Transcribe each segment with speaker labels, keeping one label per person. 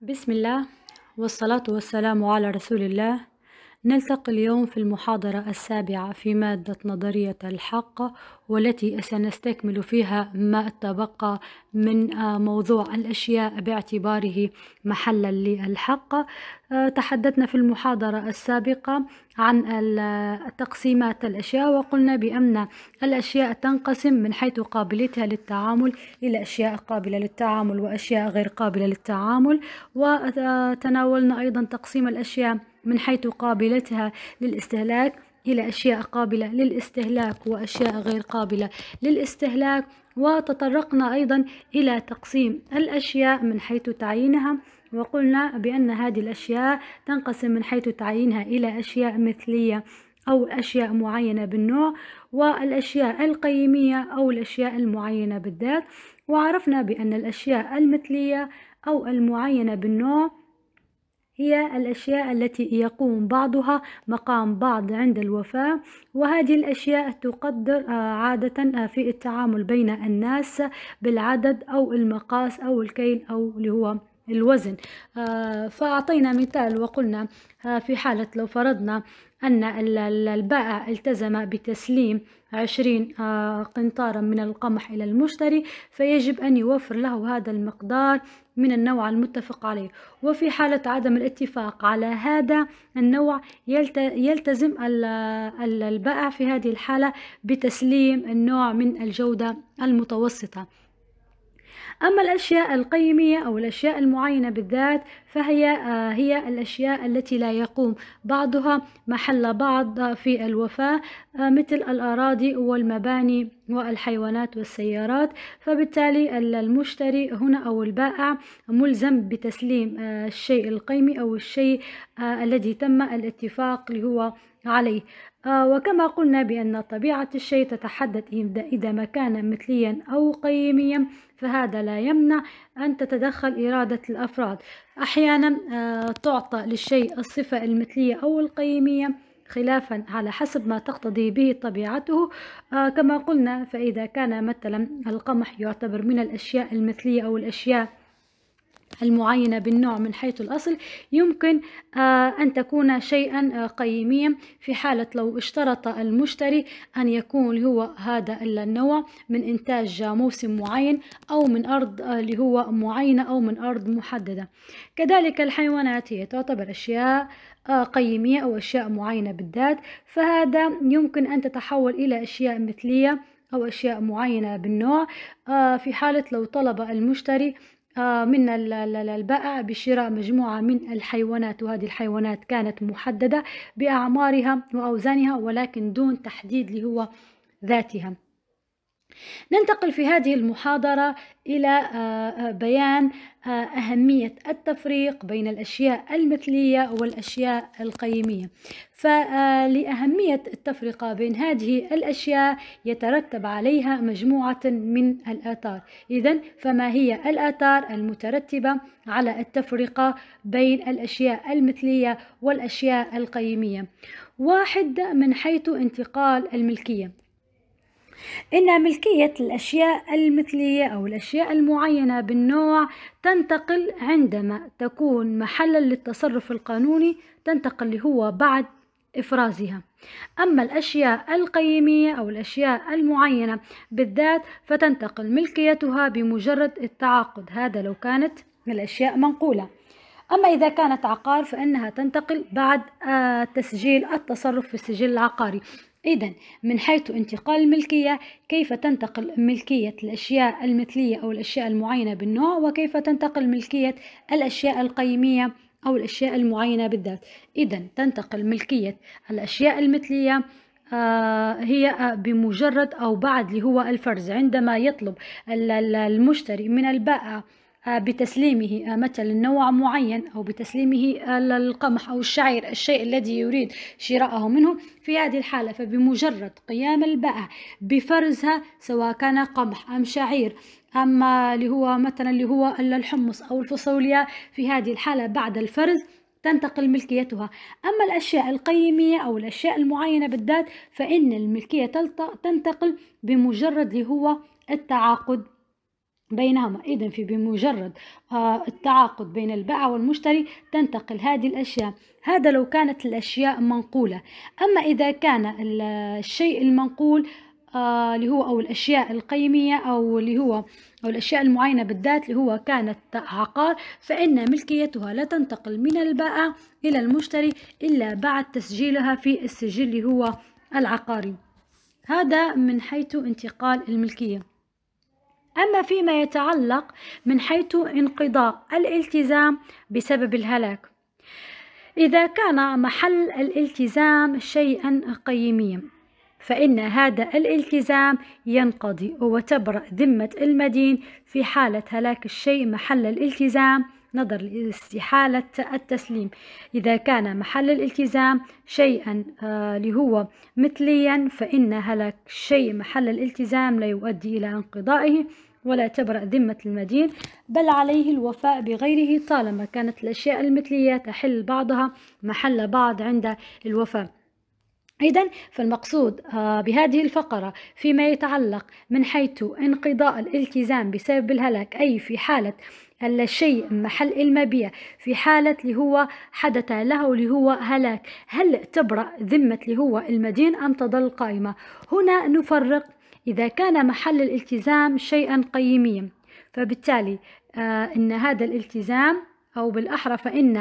Speaker 1: بسم الله والصلاة والسلام على رسول الله نلتقي اليوم في المحاضرة السابعة في مادة نظرية الحق والتي سنستكمل فيها ما تبقى من آه، موضوع الأشياء باعتباره محلا للحق آه، تحدثنا في المحاضرة السابقة عن تقسيمات الأشياء وقلنا بأن الأشياء تنقسم من حيث قابلتها للتعامل إلى أشياء قابلة للتعامل وأشياء غير قابلة للتعامل وتناولنا أيضا تقسيم الأشياء من حيث قابلتها للاستهلاك إلى أشياء قابلة للاستهلاك وأشياء غير قابلة للاستهلاك وتطرقنا أيضا إلى تقسيم الأشياء من حيث تعيينها وقلنا بأن هذه الأشياء تنقسم من حيث تعيينها إلى أشياء مثلية أو أشياء معينة بالنوع والأشياء القيمية أو الأشياء المعينة بالذات وعرفنا بأن الأشياء المثلية أو المعينة بالنوع هي الأشياء التي يقوم بعضها مقام بعض عند الوفاة وهذه الأشياء تقدر آه، عادة آه، في التعامل بين الناس بالعدد أو المقاس أو الكيل أو اللي هو الوزن آه، فأعطينا مثال وقلنا آه، في حالة لو فرضنا أن البائع التزم بتسليم عشرين آه، قنطارا من القمح إلى المشتري فيجب أن يوفر له هذا المقدار من النوع المتفق عليه وفي حالة عدم الاتفاق على هذا النوع يلتزم البائع في هذه الحالة بتسليم النوع من الجودة المتوسطة أما الأشياء القيمية أو الأشياء المعينة بالذات فهي آه، هي الأشياء التي لا يقوم بعضها محل بعض في الوفاة آه، مثل الأراضي والمباني والحيوانات والسيارات فبالتالي المشتري هنا أو البائع ملزم بتسليم آه، الشيء القيمي أو الشيء الذي تم الاتفاق هو عليه وكما قلنا بأن طبيعة الشيء تتحدث إذا ما كان مثليا أو قيميا فهذا لا يمنع أن تتدخل إرادة الأفراد أحيانا آه، تعطى للشيء الصفة المثلية أو القيمية خلافا على حسب ما تقتضي به طبيعته آه، كما قلنا فإذا كان مثلا القمح يعتبر من الأشياء المثلية أو الأشياء المعينة بالنوع من حيث الأصل يمكن آه، أن تكون شيئا آه، قيميا في حالة لو اشترط المشتري أن يكون هو هذا النوع من إنتاج موسم معين أو من أرض آه، اللي هو معينة أو من أرض محددة كذلك الحيوانات هي تعتبر أشياء قيمية أو أشياء معينة بالذات فهذا يمكن أن تتحول إلى أشياء مثلية أو أشياء معينة بالنوع في حالة لو طلب المشتري آه، من البائع بشراء مجموعة من الحيوانات وهذه الحيوانات كانت محددة بأعمارها وأوزانها ولكن دون تحديد لهو ذاتها ننتقل في هذه المحاضرة إلى آه، آه، بيان آه، أهمية التفريق بين الأشياء المثلية والأشياء القيمية فلأهمية التفرقة بين هذه الأشياء يترتب عليها مجموعة من الآثار إذا فما هي الآثار المترتبة على التفرقة بين الأشياء المثلية والأشياء القيمية واحد من حيث انتقال الملكية إن ملكية الأشياء المثلية أو الأشياء المعينة بالنوع تنتقل عندما تكون محلا للتصرف القانوني تنتقل لهو بعد إفرازها أما الأشياء القيمية أو الأشياء المعينة بالذات فتنتقل ملكيتها بمجرد التعاقد هذا لو كانت الأشياء منقولة أما إذا كانت عقار فإنها تنتقل بعد آه، تسجيل التصرف في السجل العقاري إذا من حيث انتقال الملكية كيف تنتقل ملكية الأشياء المثلية أو الأشياء المعينة بالنوع وكيف تنتقل ملكية الأشياء القيمية أو الأشياء المعينة بالذات إذا تنتقل ملكية الأشياء المثلية آه، هي آه، بمجرد أو بعد اللي هو الفرز عندما يطلب المشتري من البائع آه، بتسليمه آه، مثلا نوع معين أو بتسليمه القمح آه، أو الشعير الشيء الذي يريد شراءه منه في هذه الحالة فبمجرد قيام البائع بفرزها سواء كان قمح أم شعير أما اللي هو مثلا اللي هو الحمص أو الفاصوليا في هذه الحالة بعد الفرز تنتقل ملكيتها أما الأشياء القيمية أو الأشياء المعينة بالذات فإن الملكية تنتقل بمجرد اللي هو التعاقد بينهما إذا في بمجرد آه، التعاقد بين البائع والمشتري تنتقل هذه الأشياء هذا لو كانت الأشياء منقولة أما إذا كان الشيء المنقول آه، اللي هو أو الأشياء القيمية أو اللي هو أو الأشياء المعينة بالذات اللي هو كانت عقار فإن ملكيتها لا تنتقل من البائع إلى المشتري إلا بعد تسجيلها في السجل اللي هو العقاري هذا من حيث انتقال الملكيه أما فيما يتعلق من حيث انقضاء الالتزام بسبب الهلاك إذا كان محل الالتزام شيئا قيميا فإن هذا الالتزام ينقضي وتبرأ ذمة المدين في حالة هلاك الشيء محل الالتزام نظر لاستحالة التسليم إذا كان محل الالتزام شيئا آه، لهو مثليا فإن هلاك الشيء محل الالتزام لا يؤدي إلى انقضائه ولا تبرأ ذمة المدين بل عليه الوفاء بغيره طالما كانت الأشياء المثلية تحل بعضها محل بعض عند الوفاء إذا فالمقصود آه، بهذه الفقرة فيما يتعلق من حيث انقضاء الالتزام بسبب الهلاك أي في حالة الشيء محل المبيع في حالة اللي هو حدث له اللي هو هلاك هل تبرأ ذمة اللي هو المدين أم تظل قائمة هنا نفرق إذا كان محل الالتزام شيئا قيميا فبالتالي آه إن هذا الالتزام أو بالأحرى فإن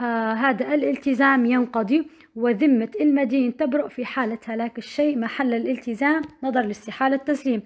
Speaker 1: آه هذا الالتزام ينقضي وذمة المدين تبرأ في حالة هلاك الشيء محل الالتزام نظر لاستحالة التسليم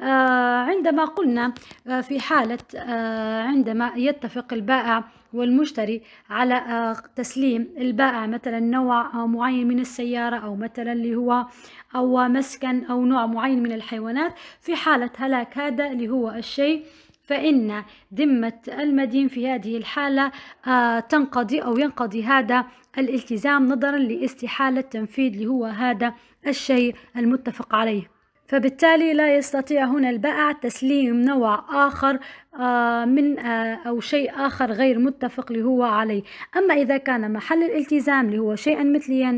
Speaker 1: آه عندما قلنا آه في حالة آه عندما يتفق البائع والمشتري على آه، تسليم البائع مثلا نوع آه، معين من السيارة أو مثلا اللي هو أو مسكن أو نوع معين من الحيوانات في حالة هلاك هذا اللي هو الشيء فإن ذمة المدين في هذه الحالة آه، تنقضي أو ينقضي هذا الالتزام نظرا لاستحالة تنفيذ لهو هذا الشيء المتفق عليه فبالتالي لا يستطيع هنا البائع تسليم نوع آخر آه، من آه، أو شيء آخر غير متفق اللي هو عليه أما إذا كان محل الالتزام اللي هو شيئا مثليا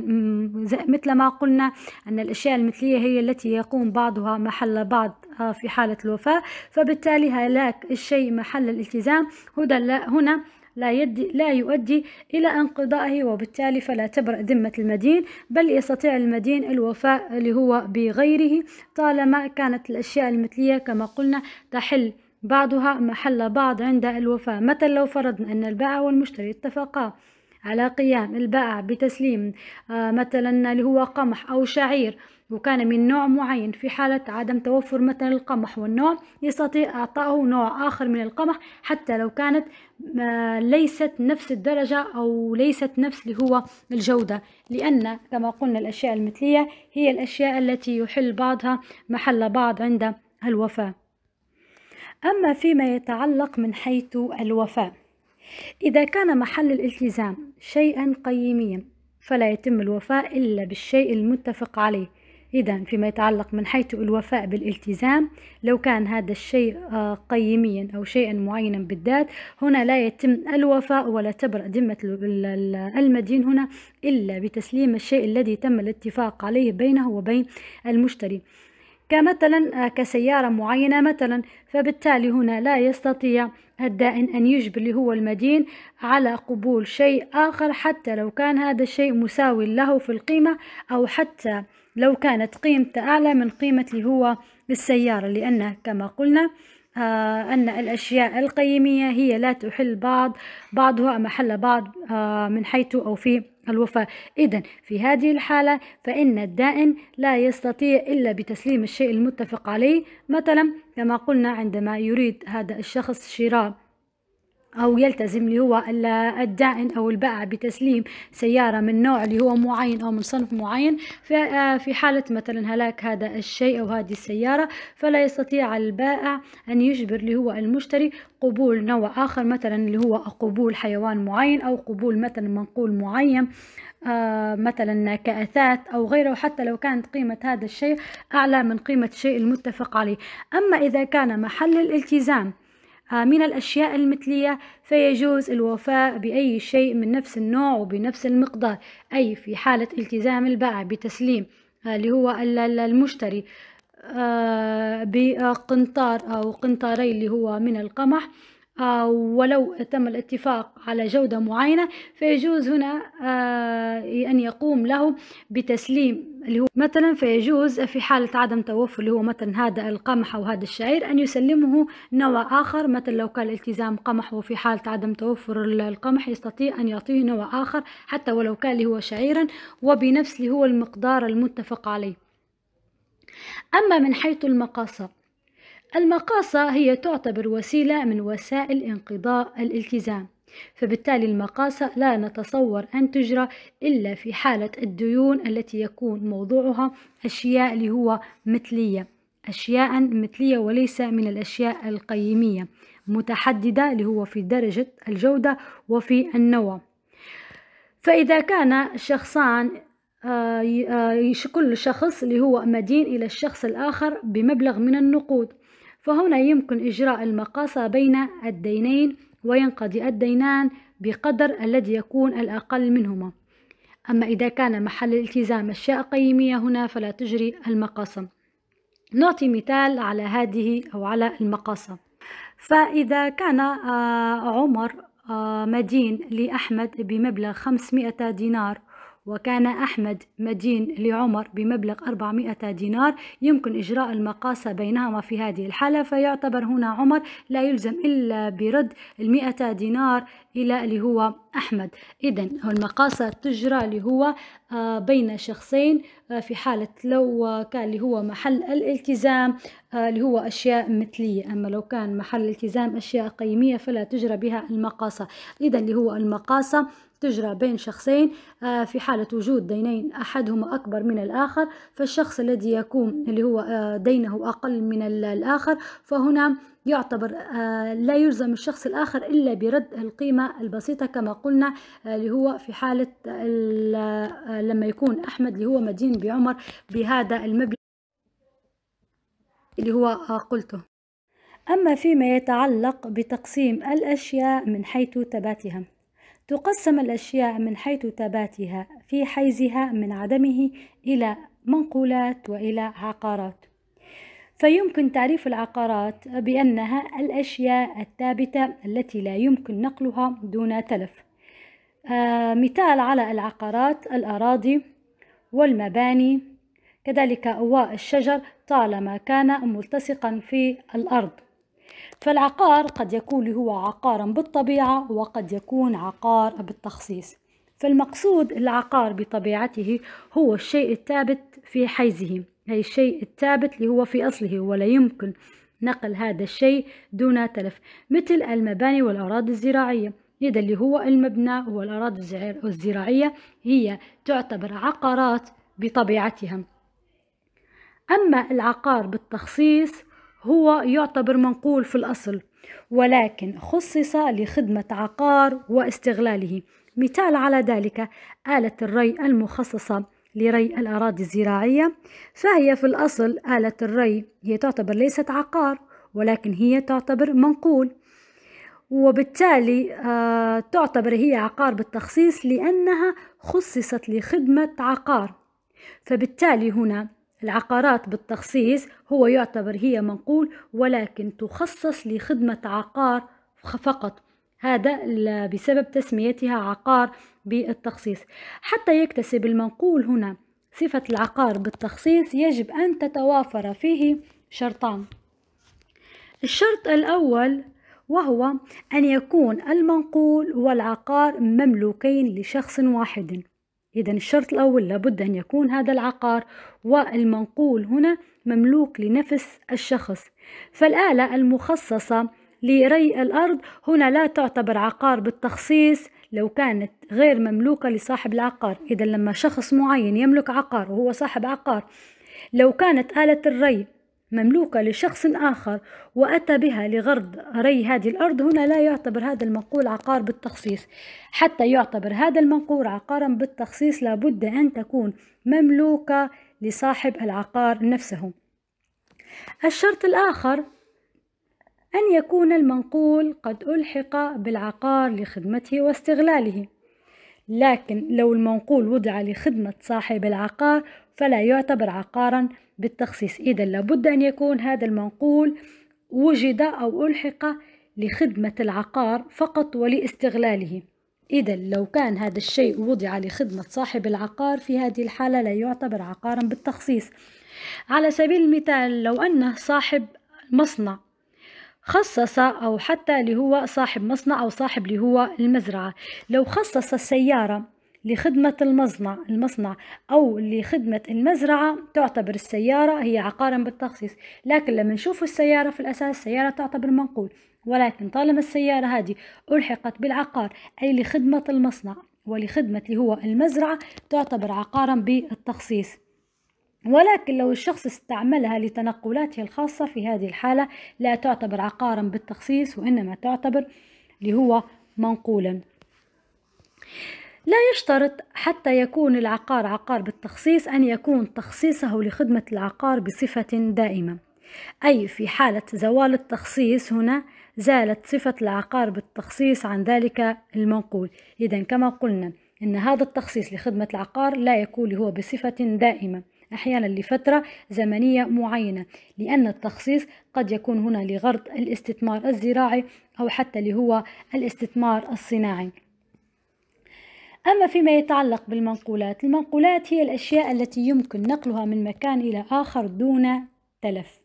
Speaker 1: مثل ما قلنا أن الأشياء المثلية هي التي يقوم بعضها محل بعض آه، في حالة الوفاة فبالتالي هلاك الشيء محل الالتزام هنا لا, يدي لا يؤدي إلى انقضائه وبالتالي فلا تبرأ ذمة المدين بل يستطيع المدين الوفاء اللي هو بغيره طالما كانت الأشياء المثلية كما قلنا تحل بعضها محل بعض عند الوفاء مثلا لو فرضنا أن البائع والمشتري اتفقا على قيام البائع بتسليم آه، مثلا اللي هو قمح أو شعير وكان من نوع معين في حالة عدم توفر مثلا القمح والنوع يستطيع إعطائه نوع آخر من القمح حتى لو كانت آه، ليست نفس الدرجة أو ليست نفس اللي هو الجودة لأن كما قلنا الأشياء المثلية هي الأشياء التي يحل بعضها محل بعض عند الوفاة أما فيما يتعلق من حيث الوفاء إذا كان محل الالتزام شيئا قيميا فلا يتم الوفاء إلا بالشيء المتفق عليه إذا فيما يتعلق من حيث الوفاء بالالتزام لو كان هذا الشيء آه، قيميا أو شيئا معينا بالذات هنا لا يتم الوفاء ولا تبرأ ذمة المدين هنا إلا بتسليم الشيء الذي تم الاتفاق عليه بينه وبين المشتري كمثلا آه، كسيارة معينة مثلا فبالتالي هنا لا يستطيع الدائن أن يجبر اللي هو المدين على قبول شيء آخر حتى لو كان هذا الشيء مساو له في القيمة أو حتى لو كانت قيمته أعلى من قيمة اللي هو السيارة لأن كما قلنا آه أن الأشياء القيمية هي لا تحل بعض بعضها محل بعض آه من حيث أو في الوفاة إذا في هذه الحالة فإن الدائن لا يستطيع إلا بتسليم الشيء المتفق عليه مثلا كما قلنا عندما يريد هذا الشخص شراء أو يلتزم اللي هو الدائن أو البائع بتسليم سيارة من نوع اللي هو معين أو من صنف معين آه، في حالة مثلا هلاك هذا الشيء أو هذه السيارة فلا يستطيع البائع أن يجبر اللي هو المشتري قبول نوع آخر مثلا اللي هو قبول حيوان معين أو قبول مثلا منقول معين آه مثلا كأثاث أو غيره حتى لو كانت قيمة هذا الشيء أعلى من قيمة الشيء المتفق عليه أما إذا كان محل الالتزام آه، من الأشياء المثلية فيجوز الوفاء بأي شيء من نفس النوع وبنفس المقدار أي في حالة التزام البائع بتسليم آه، اللي هو المشتري آه، بقنطار أو قنطاري اللي هو من القمح آه، ولو تم الاتفاق على جودة معينة فيجوز هنا آه، أن يقوم له بتسليم اللي هو مثلا فيجوز في حالة عدم توفر اللي هو مثلا هذا القمح أو هذا الشعير أن يسلمه نوع آخر مثلا لو كان التزام قمح وفي حالة عدم توفر القمح يستطيع أن يعطيه نوع آخر حتى ولو كان اللي هو شعيرا وبنفس اللي هو المقدار المتفق عليه أما من حيث المقاصة المقاصة هي تعتبر وسيلة من وسائل انقضاء الالتزام فبالتالي المقاصة لا نتصور أن تجرى إلا في حالة الديون التي يكون موضوعها أشياء اللي هو مثلية أشياء مثلية وليس من الأشياء القيمية متحددة اللي هو في درجة الجودة وفي النوع فإذا كان شخصان آه، آه، كل شخص اللي هو مدين إلى الشخص الآخر بمبلغ من النقود فهنا يمكن إجراء المقاصة بين الدينين وينقضي الدينان بقدر الذي يكون الأقل منهما أما إذا كان محل الالتزام أشياء قيمية هنا فلا تجري المقاصة نعطي مثال على هذه أو على المقاصة فإذا كان آه، عمر آه، مدين لأحمد بمبلغ 500 دينار وكان أحمد مدين لعمر بمبلغ 400 دينار يمكن إجراء المقاسة بينهما في هذه الحالة فيعتبر هنا عمر لا يلزم إلا برد المئة دينار إلى اللي هو أحمد إذا المقاصة تجرى اللي هو آه، بين شخصين آه، في حالة لو آه، كان اللي هو محل الالتزام اللي هو أشياء مثلية أما لو كان محل الالتزام أشياء قيمية فلا تجرى بها المقاصة إذا اللي هو المقاصة تجرى بين شخصين آه، في حالة وجود دينين أحدهما أكبر من الآخر فالشخص الذي يكون اللي هو آه، دينه أقل من الآخر فهنا يعتبر آه، لا يلزم الشخص الآخر إلا برد القيمة البسيطة كما قلنا اللي هو في حالة لما يكون أحمد اللي هو مدين بعمر بهذا المبلغ اللي هو قلته أما فيما يتعلق بتقسيم الأشياء من حيث ثباتها تقسم الأشياء من حيث تباتها في حيزها من عدمه إلى منقولات وإلى عقارات فيمكن تعريف العقارات بأنها الأشياء الثابتة التي لا يمكن نقلها دون تلف آه مثال على العقارات الأراضي والمباني كذلك أواء الشجر طالما كان ملتصقا في الأرض فالعقار قد يكون هو عقارا بالطبيعة وقد يكون عقار بالتخصيص فالمقصود العقار بطبيعته هو الشيء الثابت في حيزه أي الشيء الثابت اللي هو في أصله ولا يمكن نقل هذا الشيء دون تلف مثل المباني والأراضي الزراعية إذا اللي هو المبنى والأراضي الزراعية هي تعتبر عقارات بطبيعتها أما العقار بالتخصيص هو يعتبر منقول في الأصل ولكن خصص لخدمة عقار واستغلاله مثال على ذلك آلة الري المخصصة لري الأراضي الزراعية فهي في الأصل آلة الري هي تعتبر ليست عقار ولكن هي تعتبر منقول وبالتالي آه، تعتبر هي عقار بالتخصيص لأنها خصصت لخدمة عقار فبالتالي هنا العقارات بالتخصيص هو يعتبر هي منقول ولكن تخصص لخدمة عقار فقط هذا بسبب تسميتها عقار بالتخصيص حتى يكتسب المنقول هنا صفة العقار بالتخصيص يجب أن تتوافر فيه شرطان الشرط الأول وهو أن يكون المنقول والعقار مملوكين لشخص واحد إذا الشرط الأول لابد أن يكون هذا العقار والمنقول هنا مملوك لنفس الشخص فالآلة المخصصة لري الأرض هنا لا تعتبر عقار بالتخصيص لو كانت غير مملوكة لصاحب العقار إذا لما شخص معين يملك عقار وهو صاحب عقار لو كانت آلة الري مملوكة لشخص آخر وأتى بها لغرض ري هذه الأرض هنا لا يعتبر هذا المنقول عقار بالتخصيص حتى يعتبر هذا المنقول عقارا بالتخصيص لابد أن تكون مملوكة لصاحب العقار نفسه الشرط الآخر أن يكون المنقول قد ألحق بالعقار لخدمته واستغلاله لكن لو المنقول وضع لخدمة صاحب العقار فلا يعتبر عقارا بالتخصيص إذا لابد أن يكون هذا المنقول وجد أو ألحق لخدمة العقار فقط ولاستغلاله إذا لو كان هذا الشيء وضع لخدمة صاحب العقار في هذه الحالة لا يعتبر عقارا بالتخصيص على سبيل المثال لو أن صاحب مصنع خصص أو حتى اللي هو صاحب مصنع أو صاحب اللي هو المزرعة لو خصص السيارة لخدمة المصنع المصنع أو لخدمة المزرعة تعتبر السيارة هي عقارا بالتخصيص لكن لما نشوف السيارة في الأساس السيارة تعتبر منقول ولكن طالما السيارة هذه ألحقت بالعقار أي لخدمة المصنع ولخدمة اللي هو المزرعة تعتبر عقارا بالتخصيص ولكن لو الشخص استعملها لتنقلاته الخاصة في هذه الحالة لا تعتبر عقارا بالتخصيص وإنما تعتبر اللي هو منقولا لا يشترط حتى يكون العقار عقار بالتخصيص أن يكون تخصيصه لخدمة العقار بصفة دائمة أي في حالة زوال التخصيص هنا زالت صفة العقار بالتخصيص عن ذلك المنقول إذا كما قلنا أن هذا التخصيص لخدمة العقار لا يكون هو بصفة دائمة أحيانا لفترة زمنية معينة لأن التخصيص قد يكون هنا لغرض الاستثمار الزراعي أو حتى لهو الاستثمار الصناعي أما فيما يتعلق بالمنقولات المنقولات هي الأشياء التي يمكن نقلها من مكان إلى آخر دون تلف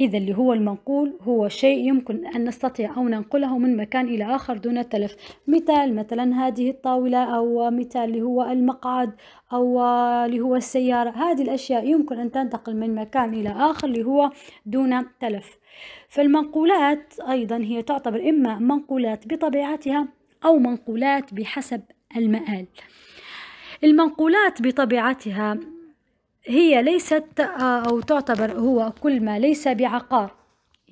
Speaker 1: إذا اللي هو المنقول هو شيء يمكن أن نستطيع أو ننقله من مكان إلى آخر دون تلف مثال مثلا هذه الطاولة أو مثال اللي هو المقعد أو اللي هو السيارة هذه الأشياء يمكن أن تنتقل من مكان إلى آخر اللي هو دون تلف فالمنقولات أيضا هي تعتبر إما منقولات بطبيعتها أو منقولات بحسب المآل المنقولات بطبيعتها هي ليست آه، أو تعتبر هو كل ما ليس بعقار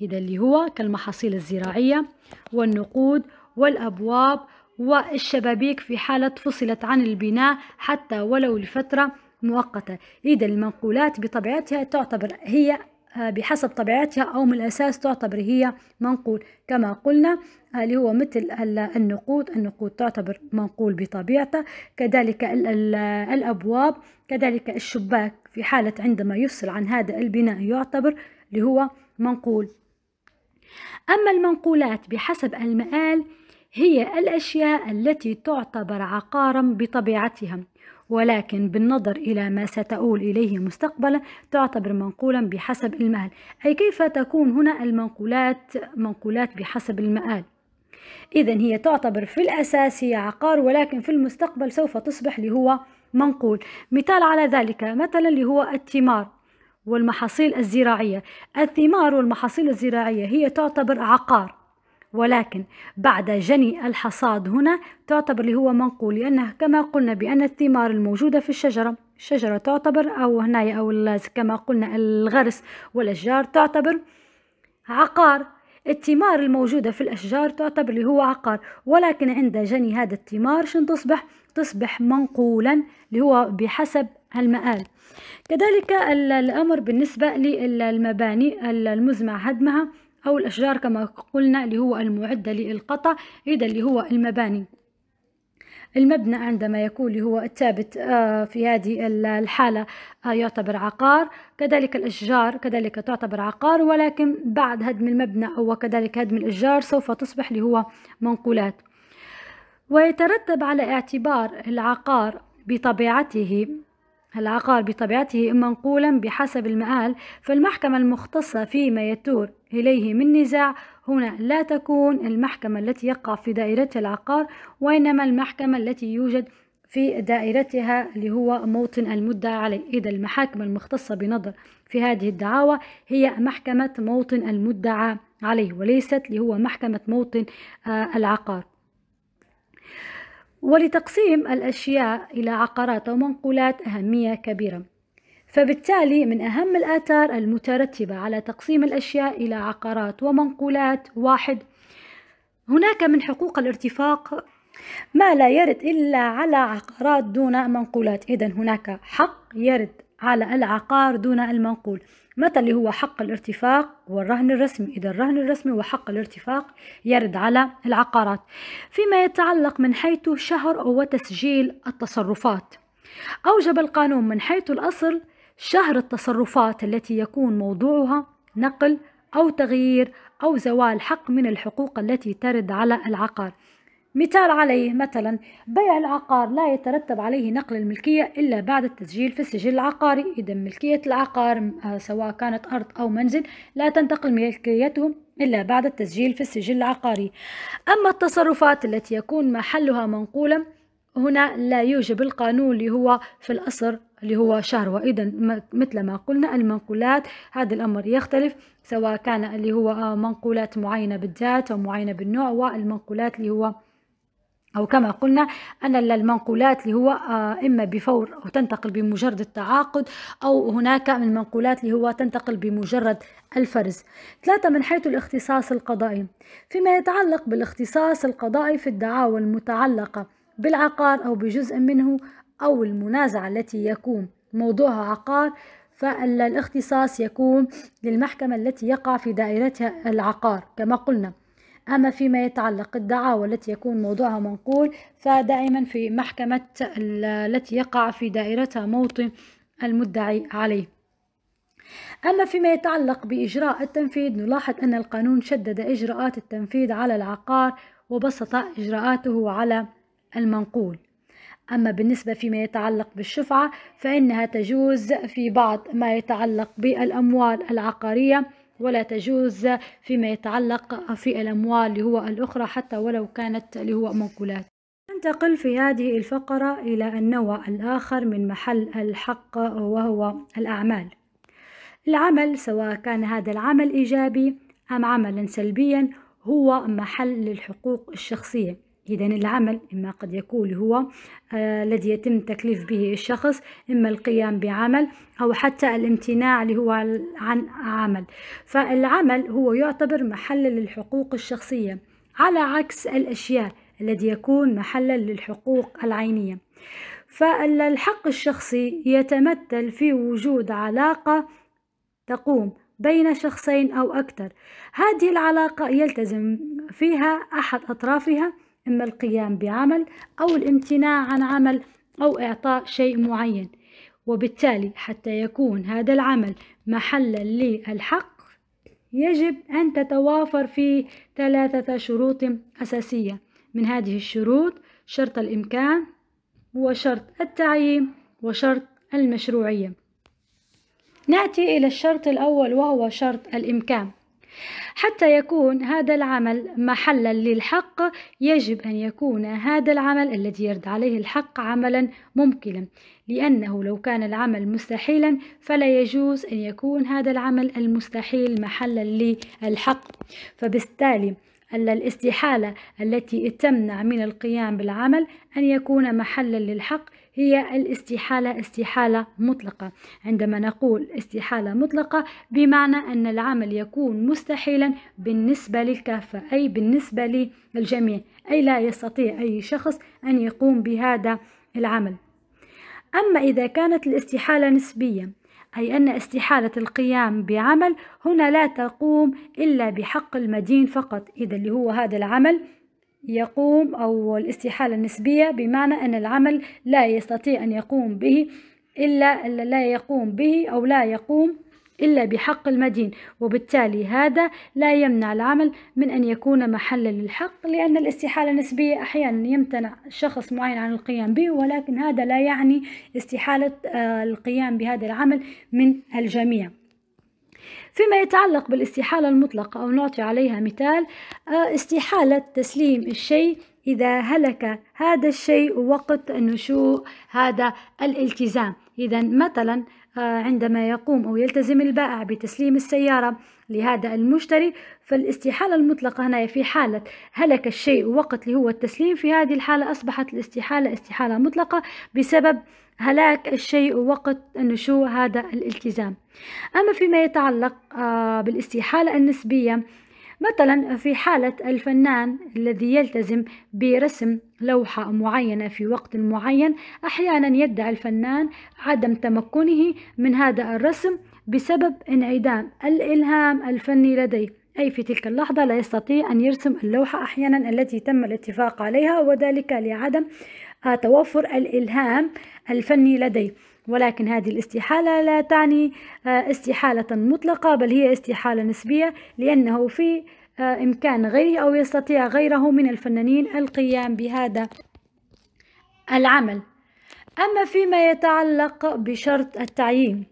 Speaker 1: إذا اللي هو كالمحاصيل الزراعية والنقود والأبواب والشبابيك في حالة فصلت عن البناء حتى ولو لفترة مؤقتة إذا المنقولات بطبيعتها تعتبر هي آه، بحسب طبيعتها أو من الأساس تعتبر هي منقول كما قلنا آه، اللي هو مثل النقود النقود تعتبر منقول بطبيعته كذلك الأبواب كذلك الشباك في حالة عندما يفصل عن هذا البناء يعتبر اللي هو منقول أما المنقولات بحسب المآل هي الأشياء التي تعتبر عقارا بطبيعتها ولكن بالنظر إلى ما ستؤول إليه مستقبلا تعتبر منقولا بحسب المال أي كيف تكون هنا المنقولات منقولات بحسب المآل إذا هي تعتبر في الأساس هي عقار ولكن في المستقبل سوف تصبح اللي هو منقول مثال على ذلك مثلا اللي هو التمار والمحاصيل الزراعية الثمار والمحاصيل الزراعية هي تعتبر عقار ولكن بعد جني الحصاد هنا تعتبر اللي هو منقول لأنه كما قلنا بأن الثمار الموجودة في الشجرة الشجرة تعتبر أو هنا أو كما قلنا الغرس والأشجار تعتبر عقار الثمار الموجودة في الأشجار تعتبر اللي هو عقار ولكن عند جني هذا الثمار شن تصبح تصبح منقولا اللي هو بحسب المآل كذلك الأمر بالنسبة للمباني المزمع هدمها أو الأشجار كما قلنا اللي هو المعدة للقطع إذا اللي هو المباني المبنى عندما يكون اللي هو الثابت آه، في هذه الحالة آه، يعتبر عقار كذلك الأشجار كذلك تعتبر عقار ولكن بعد هدم المبنى أو كذلك هدم الأشجار سوف تصبح اللي هو منقولات ويترتب على اعتبار العقار بطبيعته العقار بطبيعته منقولا بحسب المآل فالمحكمة المختصة فيما يتور إليه من نزاع هنا لا تكون المحكمة التي يقع في دائرتها العقار وإنما المحكمة التي يوجد في دائرتها اللي هو موطن المدعى عليه إذا المحاكم المختصة بنظر في هذه الدعاوى هي محكمة موطن المدعى عليه وليست اللي هو محكمة موطن آه، العقار ولتقسيم الأشياء إلى عقارات ومنقولات أهمية كبيرة فبالتالي من أهم الآثار المترتبة على تقسيم الأشياء إلى عقارات ومنقولات واحد هناك من حقوق الارتفاق ما لا يرد إلا على عقارات دون منقولات إذا هناك حق يرد على العقار دون المنقول متى اللي هو حق الارتفاق والرهن الرسمي إذا الرهن الرسمي وحق الارتفاق يرد على العقارات فيما يتعلق من حيث شهر وتسجيل التصرفات أوجب القانون من حيث الأصل شهر التصرفات التي يكون موضوعها نقل أو تغيير أو زوال حق من الحقوق التي ترد على العقار مثال عليه مثلا بيع العقار لا يترتب عليه نقل الملكية إلا بعد التسجيل في السجل العقاري إذا ملكية العقار آه، سواء كانت أرض أو منزل لا تنتقل ملكيته إلا بعد التسجيل في السجل العقاري أما التصرفات التي يكون محلها منقولا هنا لا يوجب القانون اللي هو في الأصل اللي هو شهر وإذا مثل ما قلنا المنقولات هذا الأمر يختلف سواء كان اللي هو آه، منقولات معينة بالذات أو معينة بالنوع والمنقولات اللي هو أو كما قلنا أن المنقولات اللي هو آه، إما بفور أو تنتقل بمجرد التعاقد أو هناك من المنقولات اللي هو تنتقل بمجرد الفرز ثلاثة من حيث الاختصاص القضائي فيما يتعلق بالاختصاص القضائي في الدعاوى المتعلقة بالعقار أو بجزء منه أو المنازعة التي يكون موضوعها عقار فالاختصاص يكون للمحكمة التي يقع في دائرتها العقار كما قلنا أما فيما يتعلق الدعاوى التي يكون موضوعها منقول فدائما في محكمة التي يقع في دائرتها موطن المدعي عليه أما فيما يتعلق بإجراء التنفيذ نلاحظ أن القانون شدد إجراءات التنفيذ على العقار وبسط إجراءاته على المنقول أما بالنسبة فيما يتعلق بالشفعة فإنها تجوز في بعض ما يتعلق بالأموال العقارية ولا تجوز فيما يتعلق في الأموال اللي هو الأخرى حتى ولو كانت اللي هو منقولات ننتقل في هذه الفقرة إلى النوع الآخر من محل الحق وهو الأعمال العمل سواء كان هذا العمل إيجابي أم عملا سلبيا هو محل للحقوق الشخصية إذا العمل إما قد يكون هو آه الذي يتم تكليف به الشخص إما القيام بعمل أو حتى الامتناع اللي هو عن عمل فالعمل هو يعتبر محلا للحقوق الشخصية على عكس الأشياء الذي يكون محلا للحقوق العينية فالحق الشخصي يتمثل في وجود علاقة تقوم بين شخصين أو أكثر هذه العلاقة يلتزم فيها أحد أطرافها إما القيام بعمل أو الامتناع عن عمل أو إعطاء شيء معين وبالتالي حتى يكون هذا العمل محلا للحق يجب أن تتوافر فيه ثلاثة شروط أساسية من هذه الشروط شرط الإمكان وشرط التعيين وشرط المشروعية نأتي إلى الشرط الأول وهو شرط الإمكان حتى يكون هذا العمل محلا للحق يجب أن يكون هذا العمل الذي يرد عليه الحق عملا ممكنا لأنه لو كان العمل مستحيلا فلا يجوز أن يكون هذا العمل المستحيل محلا للحق فبالتالي الاستحالة التي تمنع من القيام بالعمل أن يكون محلا للحق هي الاستحالة استحالة مطلقة عندما نقول استحالة مطلقة بمعنى أن العمل يكون مستحيلا بالنسبة للكافة أي بالنسبة للجميع أي لا يستطيع أي شخص أن يقوم بهذا العمل أما إذا كانت الاستحالة نسبية أي أن استحالة القيام بعمل هنا لا تقوم إلا بحق المدين فقط إذا اللي هو هذا العمل يقوم أو الاستحالة النسبية بمعنى أن العمل لا يستطيع أن يقوم به إلا لا يقوم به أو لا يقوم إلا بحق المدين وبالتالي هذا لا يمنع العمل من أن يكون محلا للحق لأن الاستحالة النسبية أحيانا يمتنع شخص معين عن القيام به ولكن هذا لا يعني استحالة آه، القيام بهذا العمل من الجميع فيما يتعلق بالاستحالة المطلقة أو نعطي عليها مثال آه، استحالة تسليم الشيء إذا هلك هذا الشيء وقت نشوء هذا الالتزام إذا مثلا آه، عندما يقوم أو يلتزم البائع بتسليم السيارة لهذا المشتري فالاستحالة المطلقة هنا في حالة هلك الشيء وقت اللي هو التسليم في هذه الحالة أصبحت الاستحالة استحالة مطلقة بسبب هلاك الشيء وقت نشوء هذا الالتزام أما فيما يتعلق آه، بالاستحالة النسبية مثلا في حالة الفنان الذي يلتزم برسم لوحة معينة في وقت معين أحيانا يدعي الفنان عدم تمكنه من هذا الرسم بسبب انعدام الإلهام الفني لديه أي في تلك اللحظة لا يستطيع أن يرسم اللوحة أحيانا التي تم الاتفاق عليها وذلك لعدم توفر الإلهام الفني لديه ولكن هذه الاستحالة لا تعني آه، استحالة مطلقة بل هي استحالة نسبية لأنه في آه، إمكان غيره أو يستطيع غيره من الفنانين القيام بهذا العمل أما فيما يتعلق بشرط التعيين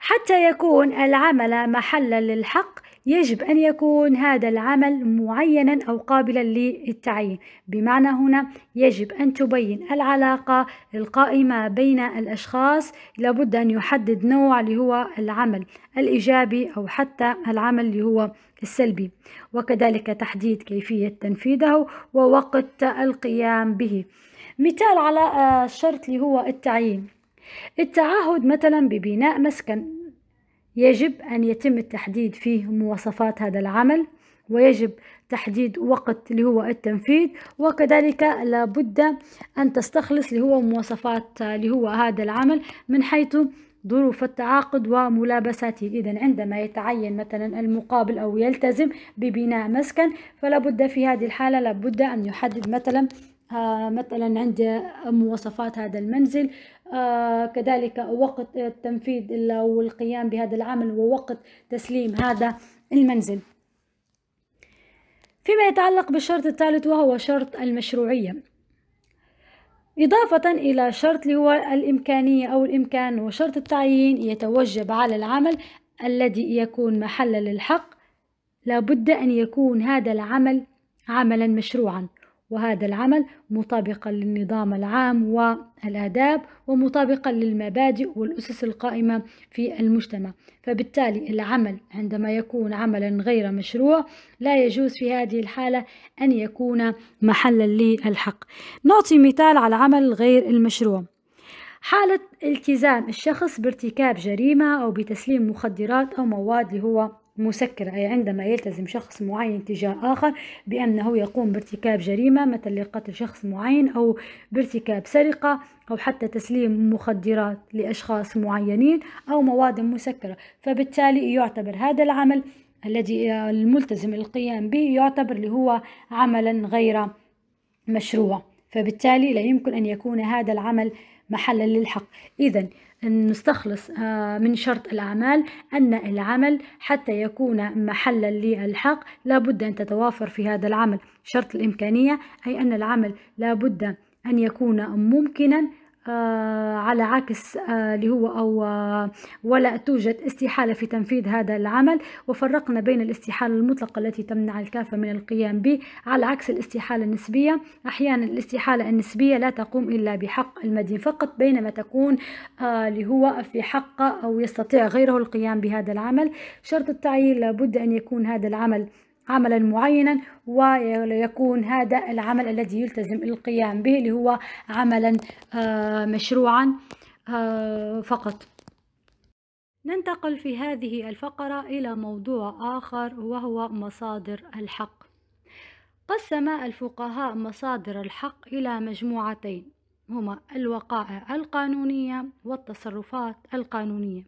Speaker 1: حتى يكون العمل محلا للحق يجب أن يكون هذا العمل معينا أو قابلا للتعيين بمعنى هنا يجب أن تبين العلاقة القائمة بين الأشخاص لابد أن يحدد نوع اللي هو العمل الإيجابي أو حتى العمل اللي هو السلبي وكذلك تحديد كيفية تنفيذه ووقت القيام به مثال على آه، شرط اللي هو التعيين التعهد مثلا ببناء مسكن يجب أن يتم التحديد فيه مواصفات هذا العمل ويجب تحديد وقت اللي هو التنفيذ وكذلك لابد أن تستخلص اللي هو مواصفات اللي هو هذا العمل من حيث ظروف التعاقد وملابساته إذا عندما يتعين مثلا المقابل أو يلتزم ببناء مسكن فلا بد في هذه الحالة لابد أن يحدد مثلا آه، مثلا عند مواصفات هذا المنزل آه، كذلك وقت التنفيذ والقيام بهذا العمل ووقت تسليم هذا المنزل فيما يتعلق بالشرط الثالث وهو شرط المشروعية إضافة إلى شرط اللي هو الإمكانية أو الإمكان وشرط التعيين يتوجب على العمل الذي يكون محلا للحق لابد أن يكون هذا العمل عملا مشروعا وهذا العمل مطابقا للنظام العام والآداب ومطابقا للمبادئ والأسس القائمة في المجتمع فبالتالي العمل عندما يكون عملا غير مشروع لا يجوز في هذه الحالة أن يكون محلا للحق نعطي مثال على العمل غير المشروع حالة التزام الشخص بارتكاب جريمة أو بتسليم مخدرات أو مواد اللي هو مسكرة أي عندما يلتزم شخص معين تجاه آخر بأنه يقوم بارتكاب جريمة مثل لقتل شخص معين أو بارتكاب سرقة أو حتى تسليم مخدرات لأشخاص معينين أو مواد مسكرة فبالتالي يعتبر هذا العمل الذي آه، الملتزم القيام به يعتبر اللي هو عملا غير مشروع فبالتالي لا يمكن أن يكون هذا العمل محلا للحق إذا نستخلص آه، من شرط الأعمال أن العمل حتى يكون محلا للحق لابد أن تتوافر في هذا العمل شرط الإمكانية أي أن العمل لابد أن يكون ممكنا آه على عكس آه، اللي آه هو أو آه ولا توجد استحالة في تنفيذ هذا العمل وفرقنا بين الاستحالة المطلقة التي تمنع الكافة من القيام به على عكس الاستحالة النسبية أحيانا الاستحالة النسبية لا تقوم إلا بحق المدين فقط بينما تكون آه، اللي هو في حق أو يستطيع غيره القيام بهذا العمل شرط التعيين لابد أن يكون هذا العمل عملا معينا ويكون هذا العمل الذي يلتزم القيام به اللي هو عملا آه، مشروعا آه، فقط ننتقل في هذه الفقرة إلى موضوع آخر وهو مصادر الحق قسم الفقهاء مصادر الحق إلى مجموعتين هما الوقائع القانونية والتصرفات القانونية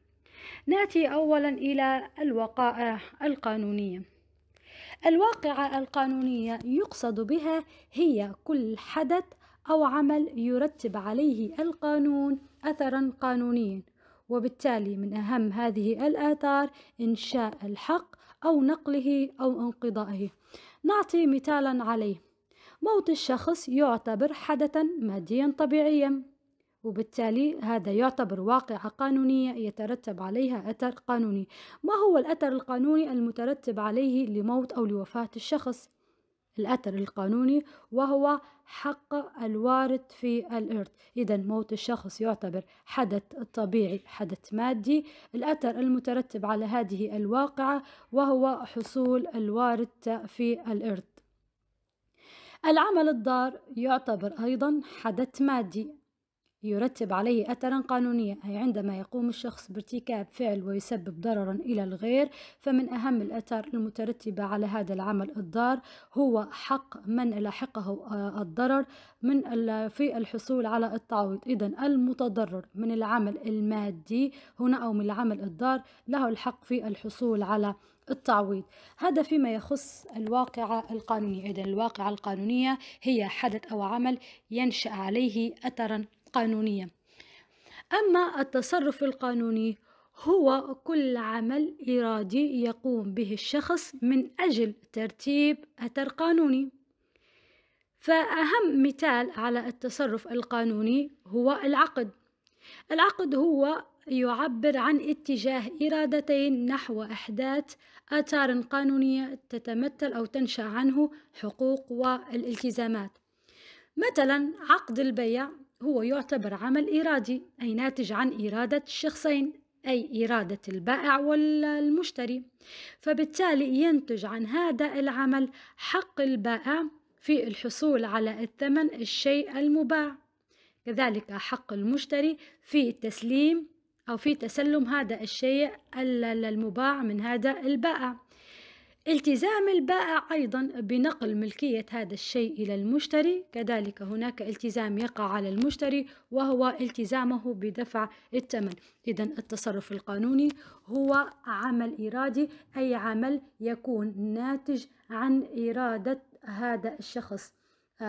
Speaker 1: نأتي أولا إلى الوقائع القانونية الواقعة القانونية يقصد بها هي كل حدث أو عمل يرتب عليه القانون أثرا قانونيا وبالتالي من أهم هذه الآثار إنشاء الحق أو نقله أو انقضائه نعطي مثالا عليه موت الشخص يعتبر حدثا ماديا طبيعيا وبالتالي هذا يعتبر واقعة قانونية يترتب عليها أثر قانوني ما هو الأثر القانوني المترتب عليه لموت أو لوفاة الشخص؟ الأثر القانوني وهو حق الوارد في الإرث إذا موت الشخص يعتبر حدث طبيعي حدث مادي الأثر المترتب على هذه الواقعة وهو حصول الوارد في الإرث العمل الضار يعتبر أيضا حدث مادي يرتب عليه أثرا قانونيا أي عندما يقوم الشخص بارتكاب فعل ويسبب ضررا إلى الغير فمن أهم الأثار المترتبة على هذا العمل الضار هو حق من لحقه آه، الضرر من في الحصول على التعويض إذا المتضرر من العمل المادي هنا أو من العمل الضار له الحق في الحصول على التعويض هذا فيما يخص الواقعة القانونية إذا الواقعة القانونية هي حدث أو عمل ينشأ عليه أثرا القانونية أما التصرف القانوني هو كل عمل إرادي يقوم به الشخص من أجل ترتيب أثر قانوني فأهم مثال على التصرف القانوني هو العقد العقد هو يعبر عن اتجاه إرادتين نحو إحداث آثار قانونية تتمثل أو تنشأ عنه حقوق والالتزامات مثلا عقد البيع هو يعتبر عمل إرادي أي ناتج عن إرادة الشخصين أي إرادة البائع والمشتري فبالتالي ينتج عن هذا العمل حق البائع في الحصول على الثمن الشيء المباع كذلك حق المشتري في تسليم أو في تسلم هذا الشيء المباع من هذا البائع التزام البائع أيضا بنقل ملكية هذا الشيء إلى المشتري كذلك هناك التزام يقع على المشتري وهو التزامه بدفع الثمن إذا التصرف القانوني هو عمل إرادي أي عمل يكون ناتج عن إرادة هذا الشخص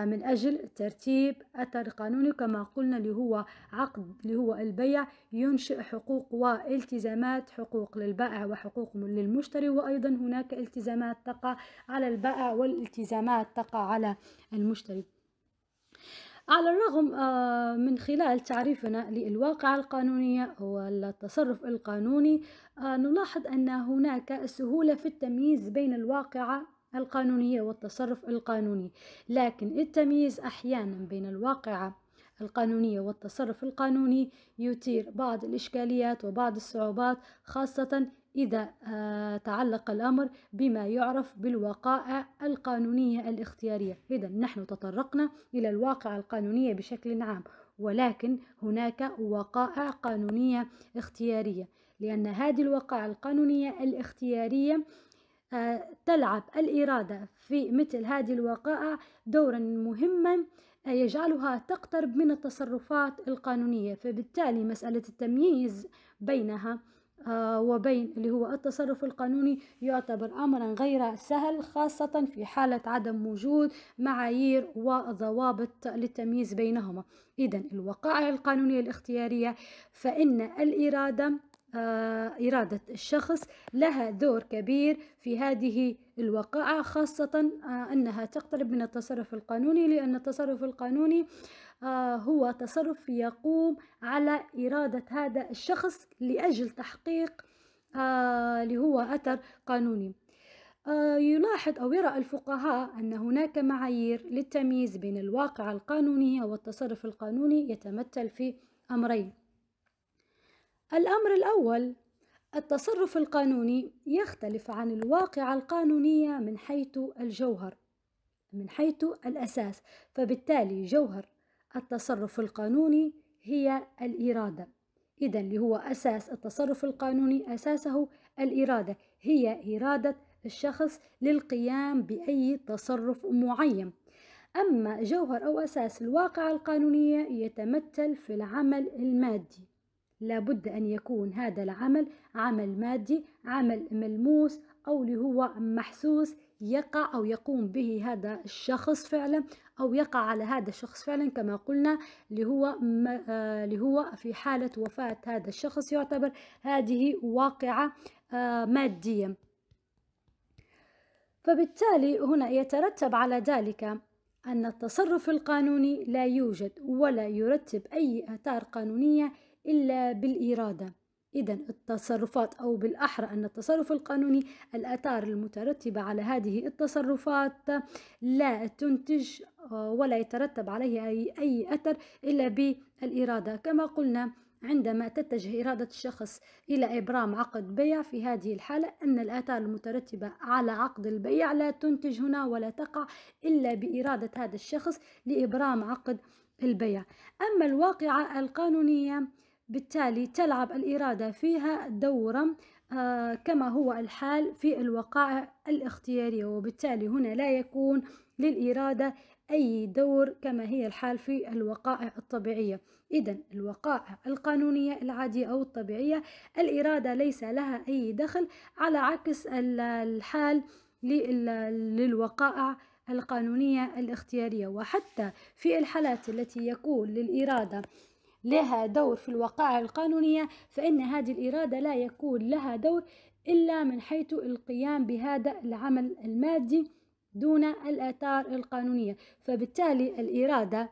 Speaker 1: من أجل ترتيب أثر قانوني كما قلنا اللي هو عقد اللي هو البيع ينشئ حقوق والتزامات حقوق للبائع وحقوق للمشتري وأيضا هناك التزامات تقع على البائع والالتزامات تقع على المشتري على الرغم آه، من خلال تعريفنا للواقعة القانونية والتصرف القانوني آه، نلاحظ أن هناك سهولة في التمييز بين الواقعة القانونية والتصرف القانوني لكن التمييز أحيانا بين الواقعة القانونية والتصرف القانوني يثير بعض الإشكاليات وبعض الصعوبات خاصة إذا آه، تعلق الأمر بما يعرف بالوقائع القانونية الاختيارية إذا نحن تطرقنا إلى الواقعة القانونية بشكل عام ولكن هناك وقائع قانونية اختيارية لأن هذه الوقائع القانونية الاختيارية تلعب الإرادة في مثل هذه الوقائع دورا مهما آه، يجعلها تقترب من التصرفات القانونية فبالتالي مسألة التمييز بينها آه، وبين اللي هو التصرف القانوني يعتبر أمرا غير سهل خاصة في حالة عدم وجود معايير وضوابط للتمييز بينهما إذا الوقائع القانونية الاختيارية فإن الإرادة آه، إرادة الشخص لها دور كبير في هذه الوقائع خاصة آه، أنها تقترب من التصرف القانوني لأن التصرف القانوني آه، هو تصرف يقوم على إرادة هذا الشخص لأجل تحقيق اللي هو أثر قانوني يلاحظ أو يرى الفقهاء أن هناك معايير للتمييز بين الواقع القانوني والتصرف القانوني يتمثل في أمرين الأمر الأول التصرف القانوني يختلف عن الواقعة القانونية من حيث الجوهر من حيث الأساس فبالتالي جوهر التصرف القانوني هي الإرادة إذا اللي هو أساس التصرف القانوني أساسه الإرادة هي إرادة الشخص للقيام بأي تصرف معين أما جوهر أو أساس الواقعة القانونية يتمثل في العمل المادي لابد أن يكون هذا العمل عمل مادي عمل ملموس أو اللي هو محسوس يقع أو يقوم به هذا الشخص فعلا أو يقع على هذا الشخص فعلا كما قلنا اللي هو آه، اللي هو في حالة وفاة هذا الشخص يعتبر هذه واقعة آه، مادية فبالتالي هنا يترتب على ذلك أن التصرف القانوني لا يوجد ولا يرتب أي آثار قانونية إلا بالإرادة إذا التصرفات أو بالأحرى أن التصرف القانوني الآثار المترتبة على هذه التصرفات لا تنتج آه، ولا يترتب عليها أي أثر إلا بالإرادة كما قلنا عندما تتجه إرادة الشخص إلى إبرام عقد بيع في هذه الحالة أن الآثار المترتبة على عقد البيع لا تنتج هنا ولا تقع إلا بإرادة هذا الشخص لإبرام عقد البيع أما الواقعة القانونية بالتالي تلعب الإرادة فيها دورا آه، كما هو الحال في الوقائع الاختيارية وبالتالي هنا لا يكون للإرادة أي دور كما هي الحال في الوقائع الطبيعية إذا الوقائع القانونية العادية أو الطبيعية الإرادة ليس لها أي دخل على عكس الحال للوقائع القانونية الاختيارية وحتى في الحالات التي يكون للإرادة لها دور في الوقائع القانونية فإن هذه الإرادة لا يكون لها دور إلا من حيث القيام بهذا العمل المادي دون الآثار القانونية فبالتالي الإرادة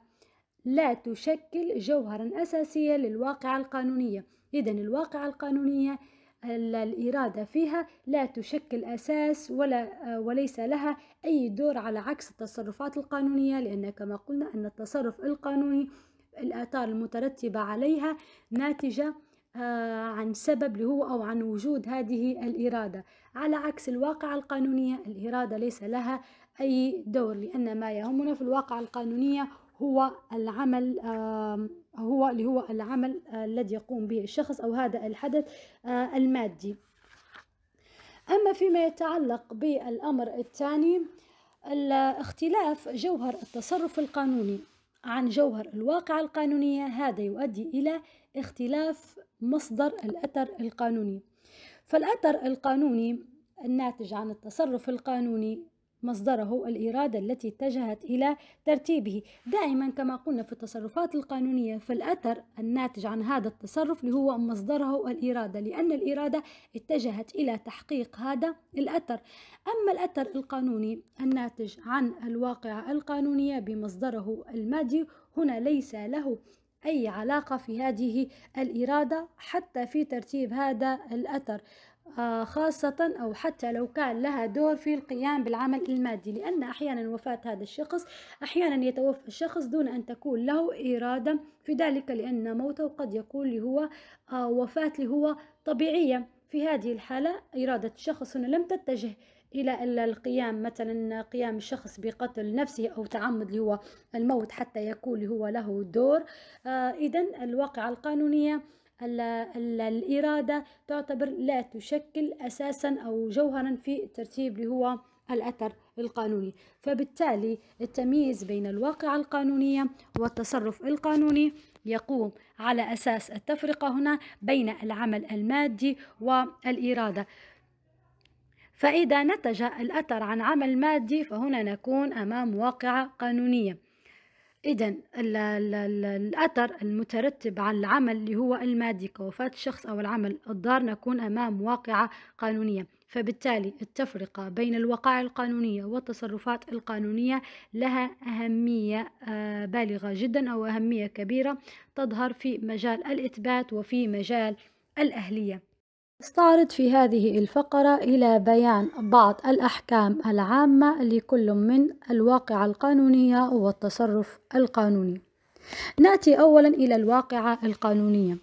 Speaker 1: لا تشكل جوهرا أساسيا للواقعة القانونية إذا الواقعة القانونية الإرادة فيها لا تشكل أساس ولا وليس لها أي دور على عكس التصرفات القانونية لأن كما قلنا أن التصرف القانوني الآثار المترتبة عليها ناتجة آه، عن سبب اللي هو أو عن وجود هذه الإرادة على عكس الواقعة القانونية الإرادة ليس لها أي دور لأن ما يهمنا في الواقعة القانونية هو العمل آه، هو اللي هو العمل الذي يقوم به الشخص أو هذا الحدث آه، المادي أما فيما يتعلق بالأمر الثاني الاختلاف جوهر التصرف القانوني عن جوهر الواقعة القانونية هذا يؤدي إلى اختلاف مصدر الأثر القانوني فالأثر القانوني الناتج عن التصرف القانوني مصدره الإرادة التي اتجهت إلى ترتيبه دائما كما قلنا في التصرفات القانونية فالأثر الناتج عن هذا التصرف اللي هو مصدره الإرادة لأن الإرادة اتجهت إلى تحقيق هذا الأثر أما الأثر القانوني الناتج عن الواقعة القانونية بمصدره المادي هنا ليس له أي علاقة في هذه الإرادة حتى في ترتيب هذا الأثر آه، خاصة أو حتى لو كان لها دور في القيام بالعمل المادي لأن أحيانا وفاة هذا الشخص أحيانا يتوفى الشخص دون أن تكون له إرادة في ذلك لأن موته قد يكون هو آه، وفاة هو طبيعية في هذه الحالة إرادة الشخص هنا لم تتجه إلى القيام مثلا قيام الشخص بقتل نفسه أو تعمد اللي هو الموت حتى يكون هو له دور آه، إذا الواقعة القانونية الإرادة تعتبر لا تشكل أساسا أو جوهرا في الترتيب اللي هو الأثر القانوني فبالتالي التمييز بين الواقعة القانونية والتصرف القانوني يقوم على أساس التفرقة هنا بين العمل المادي والإرادة فإذا نتج الأثر عن عمل مادي فهنا نكون أمام واقعة قانونية إذا الأثر المترتب على العمل اللي هو المادي كوفاة الشخص أو العمل الضار نكون أمام واقعة قانونية فبالتالي التفرقة بين الوقائع القانونية والتصرفات القانونية لها أهمية آه، بالغة جدا أو أهمية كبيرة تظهر في مجال الإثبات وفي مجال الأهلية استعرض في هذه الفقرة إلى بيان بعض الأحكام العامة لكل من الواقعة القانونية والتصرف القانوني نأتي أولا إلى الواقعة القانونية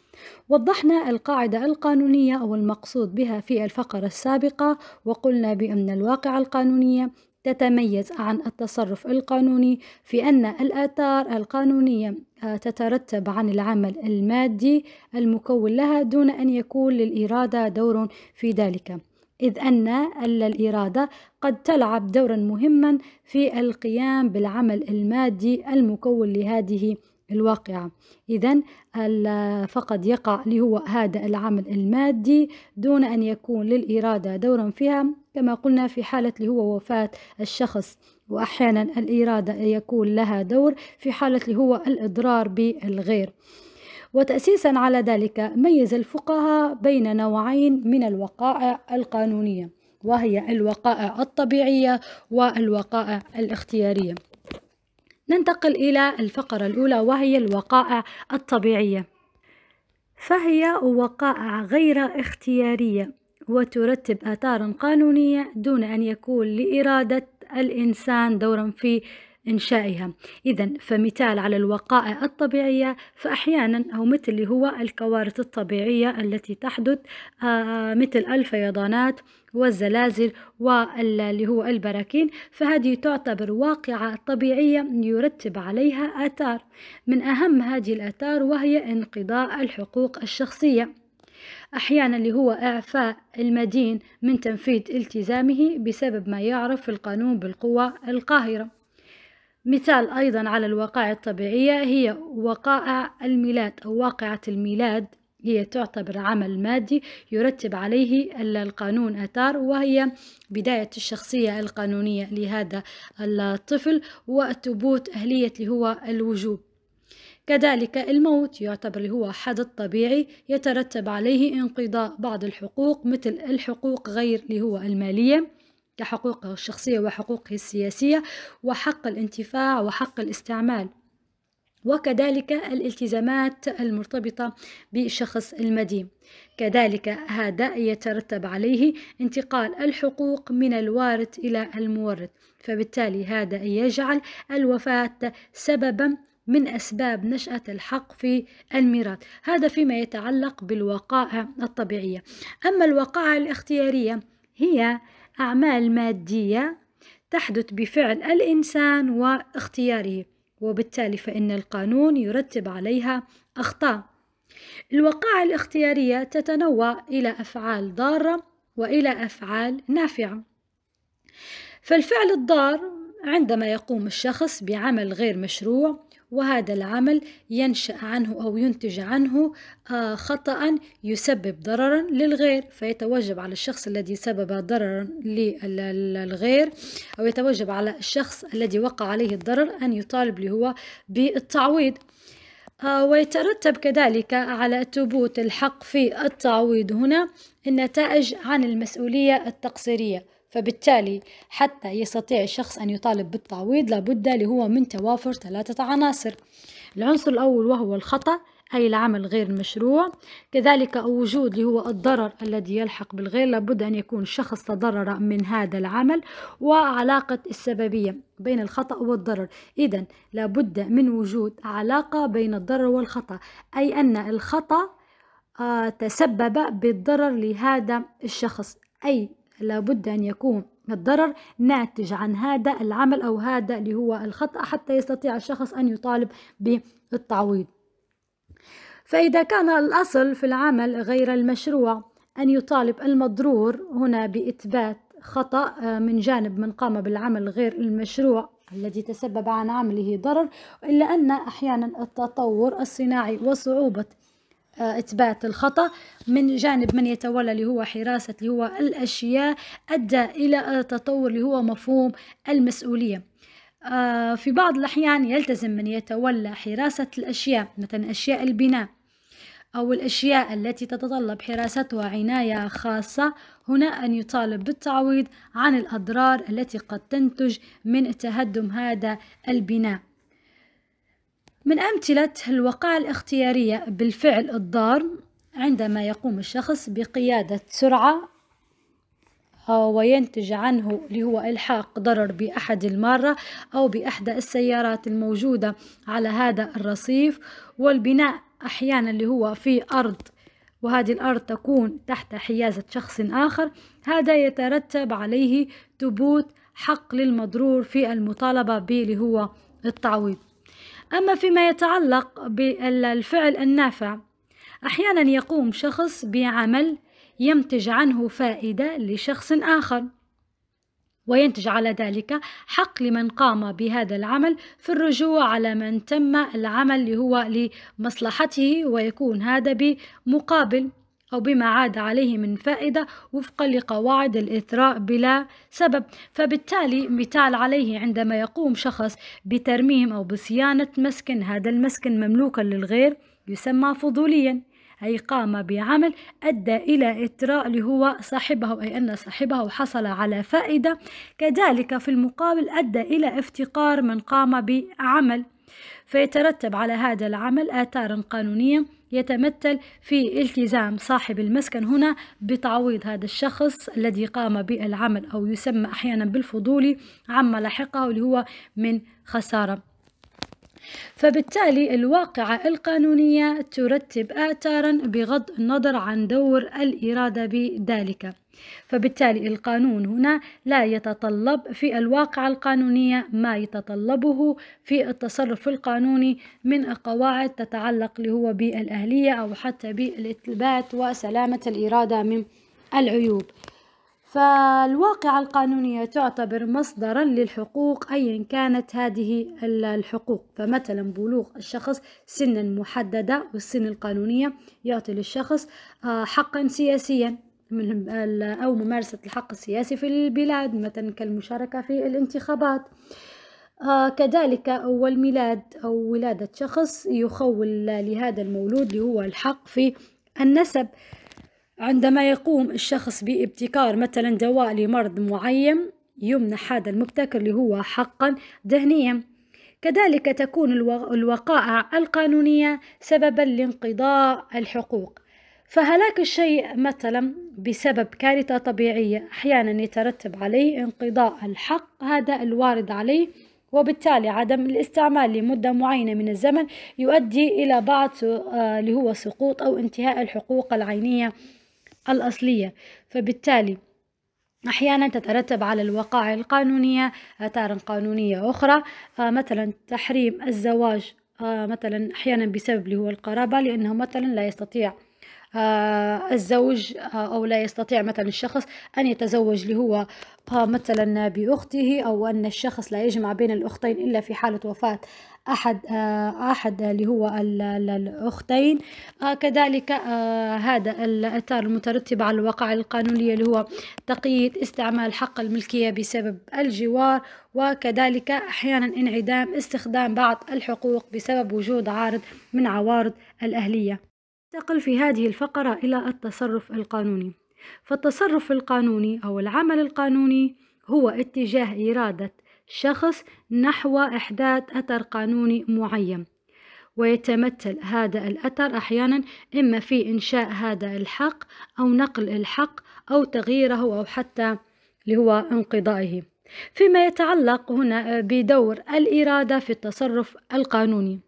Speaker 1: وضحنا القاعدة القانونية أو المقصود بها في الفقرة السابقة وقلنا بأن الواقعة القانونية تتميز عن التصرف القانوني في أن الآثار القانونية آه، تترتب عن العمل المادي المكون لها دون أن يكون للإرادة دور في ذلك إذ أن الإرادة قد تلعب دورا مهما في القيام بالعمل المادي المكون لهذه الواقعة إذا فقد يقع اللي هو هذا العمل المادي دون أن يكون للإرادة دورا فيها كما قلنا في حالة اللي هو وفاة الشخص وأحيانا الإرادة يكون لها دور في حالة اللي هو الإضرار بالغير وتأسيسا على ذلك ميز الفقهاء بين نوعين من الوقائع القانونية وهي الوقائع الطبيعية والوقائع الاختيارية ننتقل إلى الفقرة الأولى وهي الوقائع الطبيعية فهي وقائع غير اختيارية وترتب آثارا قانونية دون أن يكون لإرادة الإنسان دورا في إنشائها إذا فمثال على الوقائع الطبيعية فأحيانا أو مثل اللي هو الكوارث الطبيعية التي تحدث آه، مثل الفيضانات والزلازل واللي هو البراكين فهذه تعتبر واقعة طبيعية يرتب عليها آثار من أهم هذه الآثار وهي انقضاء الحقوق الشخصية أحيانا اللي هو إعفاء المدين من تنفيذ التزامه بسبب ما يعرف في القانون بالقوة القاهرة مثال أيضا على الوقائع الطبيعية هي وقائع الميلاد أو واقعة الميلاد هي تعتبر عمل مادي يرتب عليه القانون أثار وهي بداية الشخصية القانونية لهذا الطفل وثبوت أهلية اللي هو الوجوب كذلك الموت يعتبر هو حدث طبيعي يترتب عليه انقضاء بعض الحقوق مثل الحقوق غير اللي هو المالية كحقوقه الشخصية وحقوقه السياسية وحق الانتفاع وحق الاستعمال وكذلك الالتزامات المرتبطة بشخص المدين كذلك هذا يترتب عليه انتقال الحقوق من الوارث إلى المورث فبالتالي هذا يجعل الوفاة سببا من أسباب نشأة الحق في الميراث هذا فيما يتعلق بالوقائع الطبيعية أما الوقائع الاختيارية هي أعمال مادية تحدث بفعل الإنسان واختياره وبالتالي فإن القانون يرتب عليها أخطاء الوقائع الاختيارية تتنوع إلى أفعال ضارة وإلى أفعال نافعة فالفعل الضار عندما يقوم الشخص بعمل غير مشروع وهذا العمل ينشأ عنه أو ينتج عنه آه، خطأ يسبب ضررا للغير فيتوجب على الشخص الذي سبب ضررا للغير أو يتوجب على الشخص الذي وقع عليه الضرر أن يطالب هو بالتعويض آه، ويترتب كذلك على ثبوت الحق في التعويض هنا النتائج عن المسؤولية التقصيرية فبالتالي حتى يستطيع الشخص أن يطالب بالتعويض لابد هو من توافر ثلاثة عناصر العنصر الأول وهو الخطأ أي العمل غير المشروع كذلك وجود اللي هو الضرر الذي يلحق بالغير لابد أن يكون شخص تضرر من هذا العمل وعلاقة السببية بين الخطأ والضرر إذا لابد من وجود علاقة بين الضرر والخطأ أي أن الخطأ آه، تسبب بالضرر لهذا الشخص أي لابد أن يكون الضرر ناتج عن هذا العمل أو هذا اللي هو الخطأ حتى يستطيع الشخص أن يطالب بالتعويض فإذا كان الأصل في العمل غير المشروع أن يطالب المضرور هنا بإثبات خطأ آه، من جانب من قام بالعمل غير المشروع الذي تسبب عن عمله ضرر إلا أن أحيانا التطور الصناعي وصعوبة آه، إثبات الخطأ من جانب من يتولى اللي هو حراسة اللي هو الأشياء أدى إلى تطور اللي هو مفهوم المسؤولية آه، في بعض الأحيان يلتزم من يتولى حراسة الأشياء مثلا أشياء البناء أو الأشياء التي تتطلب حراستها عناية خاصة هنا أن يطالب بالتعويض عن الأضرار التي قد تنتج من تهدم هذا البناء من أمثلة الوقائع الاختيارية بالفعل الضار عندما يقوم الشخص بقيادة سرعة وينتج عنه اللي هو إلحاق ضرر بأحد المارة أو بإحدى السيارات الموجودة على هذا الرصيف والبناء أحيانا اللي هو في أرض وهذه الأرض تكون تحت حيازة شخص آخر هذا يترتب عليه ثبوت حق للمضرور في المطالبة به اللي هو التعويض أما فيما يتعلق بالفعل النافع أحيانا يقوم شخص بعمل ينتج عنه فائدة لشخص آخر وينتج على ذلك حق لمن قام بهذا العمل في الرجوع على من تم العمل اللي هو لمصلحته ويكون هذا بمقابل أو بما عاد عليه من فائدة وفقا لقواعد الإثراء بلا سبب فبالتالي مثال عليه عندما يقوم شخص بترميم أو بصيانة مسكن هذا المسكن مملوكا للغير يسمى فضوليا أي قام بعمل أدى إلى إثراء لهو صاحبه أي أن صاحبه حصل على فائدة كذلك في المقابل أدى إلى افتقار من قام بعمل فيترتب على هذا العمل آثار قانونية يتمثل في التزام صاحب المسكن هنا بتعويض هذا الشخص الذي قام بالعمل أو يسمى أحيانا بالفضولي عما لحقه اللي هو من خسارة فبالتالي الواقعة القانونية ترتب آثارا بغض النظر عن دور الإرادة بذلك فبالتالي القانون هنا لا يتطلب في الواقع القانونية ما يتطلبه في التصرف القانوني من قواعد تتعلق اللي هو بالأهلية أو حتى بالإثبات وسلامة الإرادة من العيوب فالواقعة القانونية تعتبر مصدرا للحقوق أيا كانت هذه الحقوق فمثلا بلوغ الشخص سنا محددة والسن القانونية يعطي للشخص آه، حقا سياسيا من أو ممارسة الحق السياسي في البلاد مثلا كالمشاركة في الانتخابات آه، كذلك أول ميلاد أو ولادة شخص يخول لهذا المولود اللي هو الحق في النسب عندما يقوم الشخص بابتكار مثلا دواء لمرض معين يمنح هذا المبتكر اللي هو حقا ذهنيا كذلك تكون الوقائع القانونية سببا لانقضاء الحقوق فهلاك الشيء مثلا بسبب كارثة طبيعية أحيانا يترتب عليه انقضاء الحق هذا الوارد عليه وبالتالي عدم الاستعمال لمدة معينة من الزمن يؤدي إلى بعض آه، اللي هو سقوط أو انتهاء الحقوق العينية الأصلية فبالتالي أحيانا تترتب على الوقائع القانونية آثار قانونية أخرى آه، مثلا تحريم الزواج آه، مثلا أحيانا بسبب اللي هو القرابة لأنه مثلا لا يستطيع آه، الزوج آه، أو لا يستطيع مثلا الشخص أن يتزوج اللي هو آه، مثلا بأخته أو أن الشخص لا يجمع بين الأختين إلا في حالة وفاة أحد أحد اللي هو الأختين كذلك هذا الآثار المترتبة على الواقع القانونية اللي هو تقييد استعمال حق الملكية بسبب الجوار وكذلك أحيانا انعدام استخدام بعض الحقوق بسبب وجود عارض من عوارض الأهلية انتقل في هذه الفقرة إلى التصرف القانوني فالتصرف القانوني أو العمل القانوني هو اتجاه إرادة شخص نحو إحداث أثر قانوني معين ويتمثل هذا الأثر أحيانا إما في إنشاء هذا الحق أو نقل الحق أو تغييره أو حتى اللي هو انقضائه فيما يتعلق هنا بدور الإرادة في التصرف القانوني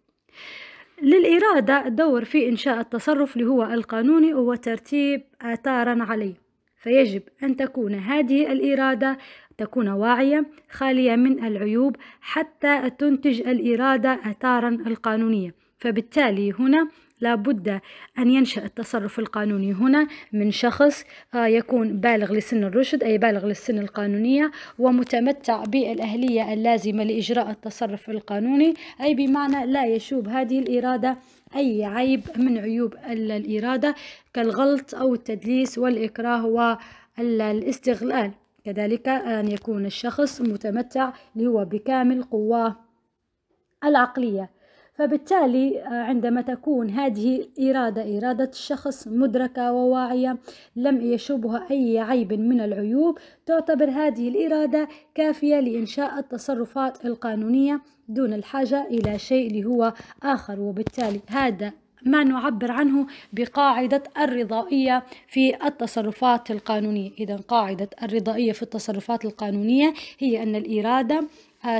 Speaker 1: للإرادة دور في إنشاء التصرف اللي هو القانوني وترتيب آثارا عليه فيجب أن تكون هذه الإرادة تكون واعية خالية من العيوب حتى تنتج الإرادة آثارا القانونية فبالتالي هنا لابد أن ينشأ التصرف القانوني هنا من شخص آه، يكون بالغ لسن الرشد أي بالغ للسن القانونية ومتمتع بالأهلية اللازمة لإجراء التصرف القانوني أي بمعنى لا يشوب هذه الإرادة أي عيب من عيوب الإرادة كالغلط أو التدليس والإكراه والاستغلال كذلك أن يكون الشخص متمتع اللي هو بكامل قواه العقلية فبالتالي آه، عندما تكون هذه الإرادة إرادة الشخص مدركة وواعية لم يشوبها أي عيب من العيوب تعتبر هذه الإرادة كافية لإنشاء التصرفات القانونية دون الحاجة إلى شيء اللي هو آخر وبالتالي هذا ما نعبر عنه بقاعدة الرضائية في التصرفات القانونية إذا قاعدة الرضائية في التصرفات القانونية هي أن الإرادة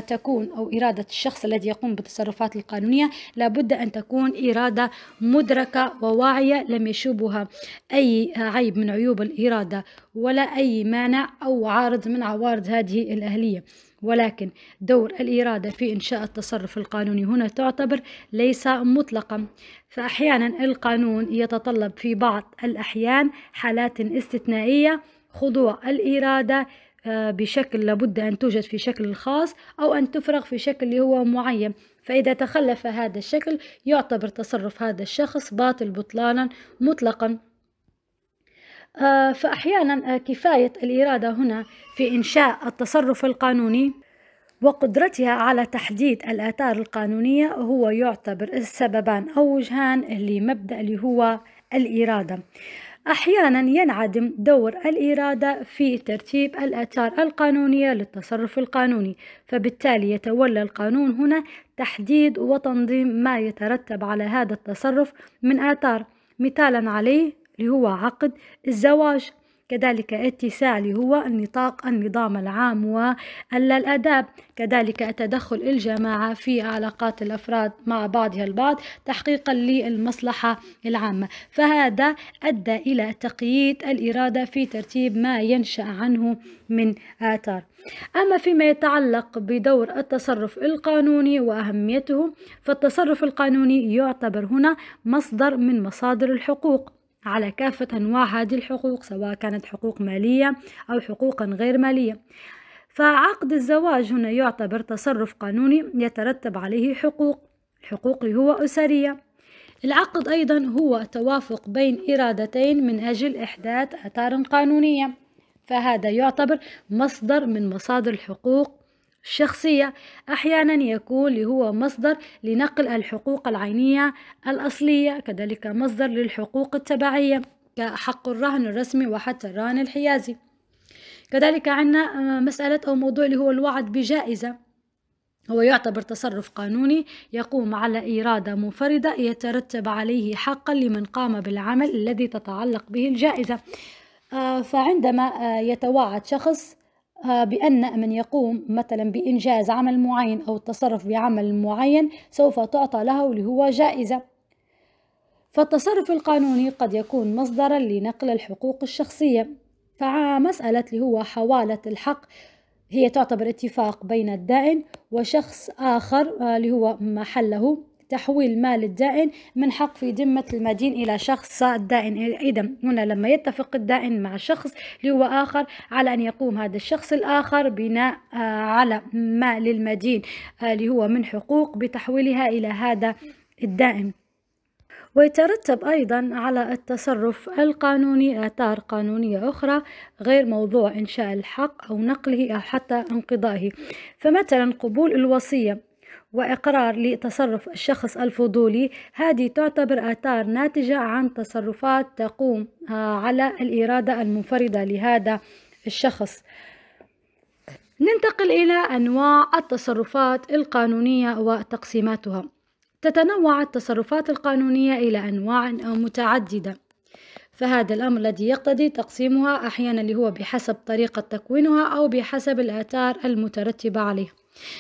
Speaker 1: تكون أو إرادة الشخص الذي يقوم بالتصرفات القانونية لابد أن تكون إرادة مدركة وواعية لم يشوبها أي عيب من عيوب الإرادة ولا أي مانع أو عارض من عوارض هذه الأهلية ولكن دور الإرادة في إنشاء التصرف القانوني هنا تعتبر ليس مطلقا فأحيانا القانون يتطلب في بعض الأحيان حالات استثنائية خضوع الإرادة آه، بشكل لابد أن توجد في شكل خاص أو أن تفرغ في شكل هو معين فإذا تخلف هذا الشكل يعتبر تصرف هذا الشخص باطل بطلانا مطلقا آه، فأحيانا آه، كفاية الإرادة هنا في إنشاء التصرف القانوني وقدرتها على تحديد الآثار القانونية هو يعتبر السببان أو وجهان لمبدأ اللي هو الإرادة أحيانا ينعدم دور الإرادة في ترتيب الآثار القانونية للتصرف القانوني فبالتالي يتولى القانون هنا تحديد وتنظيم ما يترتب على هذا التصرف من آثار مثالا عليه اللي هو عقد الزواج كذلك اللي هو النطاق النظام العام والاداب الأداب كذلك التدخل الجماعة في علاقات الأفراد مع بعضها البعض تحقيقا للمصلحة العامة فهذا أدى إلى تقييد الإرادة في ترتيب ما ينشأ عنه من آثار أما فيما يتعلق بدور التصرف القانوني وأهميته فالتصرف القانوني يعتبر هنا مصدر من مصادر الحقوق على كافة أنواع هذه الحقوق سواء كانت حقوق مالية أو حقوق غير مالية فعقد الزواج هنا يعتبر تصرف قانوني يترتب عليه حقوق الحقوق اللي هو أسرية العقد أيضا هو توافق بين إرادتين من أجل إحداث آثار قانونية فهذا يعتبر مصدر من مصادر الحقوق الشخصية أحيانا يكون هو مصدر لنقل الحقوق العينية الأصلية كذلك مصدر للحقوق التبعية كحق الرهن الرسمي وحتى الرهن الحيازي كذلك عندنا آه، مسألة أو موضوع اللي هو الوعد بجائزة هو يعتبر تصرف قانوني يقوم على إرادة منفردة يترتب عليه حقا لمن قام بالعمل الذي تتعلق به الجائزة آه، فعندما آه، يتوعد شخص آه، بأن من يقوم مثلا بإنجاز عمل معين أو التصرف بعمل معين سوف تعطى له اللي هو جائزة فالتصرف القانوني قد يكون مصدرا لنقل الحقوق الشخصية فمسألة اللي هو حوالة الحق هي تعتبر اتفاق بين الدائن وشخص آخر اللي آه، هو محله تحويل مال الدائن من حق في ذمة المدين إلى شخص الدائن إذا هنا لما يتفق الدائن مع شخص هو آخر على أن يقوم هذا الشخص الآخر بناء آه، على ما للمدين اللي آه، هو من حقوق بتحويلها إلى هذا الدائن ويترتب أيضا على التصرف القانوني آثار قانونية أخرى غير موضوع إنشاء الحق أو نقله أو حتى انقضائه فمثلا قبول الوصية وإقرار لتصرف الشخص الفضولي هذه تعتبر آثار ناتجة عن تصرفات تقوم آه، على الإرادة المنفردة لهذا الشخص ننتقل إلى أنواع التصرفات القانونية وتقسيماتها تتنوع التصرفات القانونية إلى أنواع متعددة فهذا الأمر الذي يقتضي تقسيمها أحيانا اللي هو بحسب طريقة تكوينها أو بحسب الآثار المترتبة عليه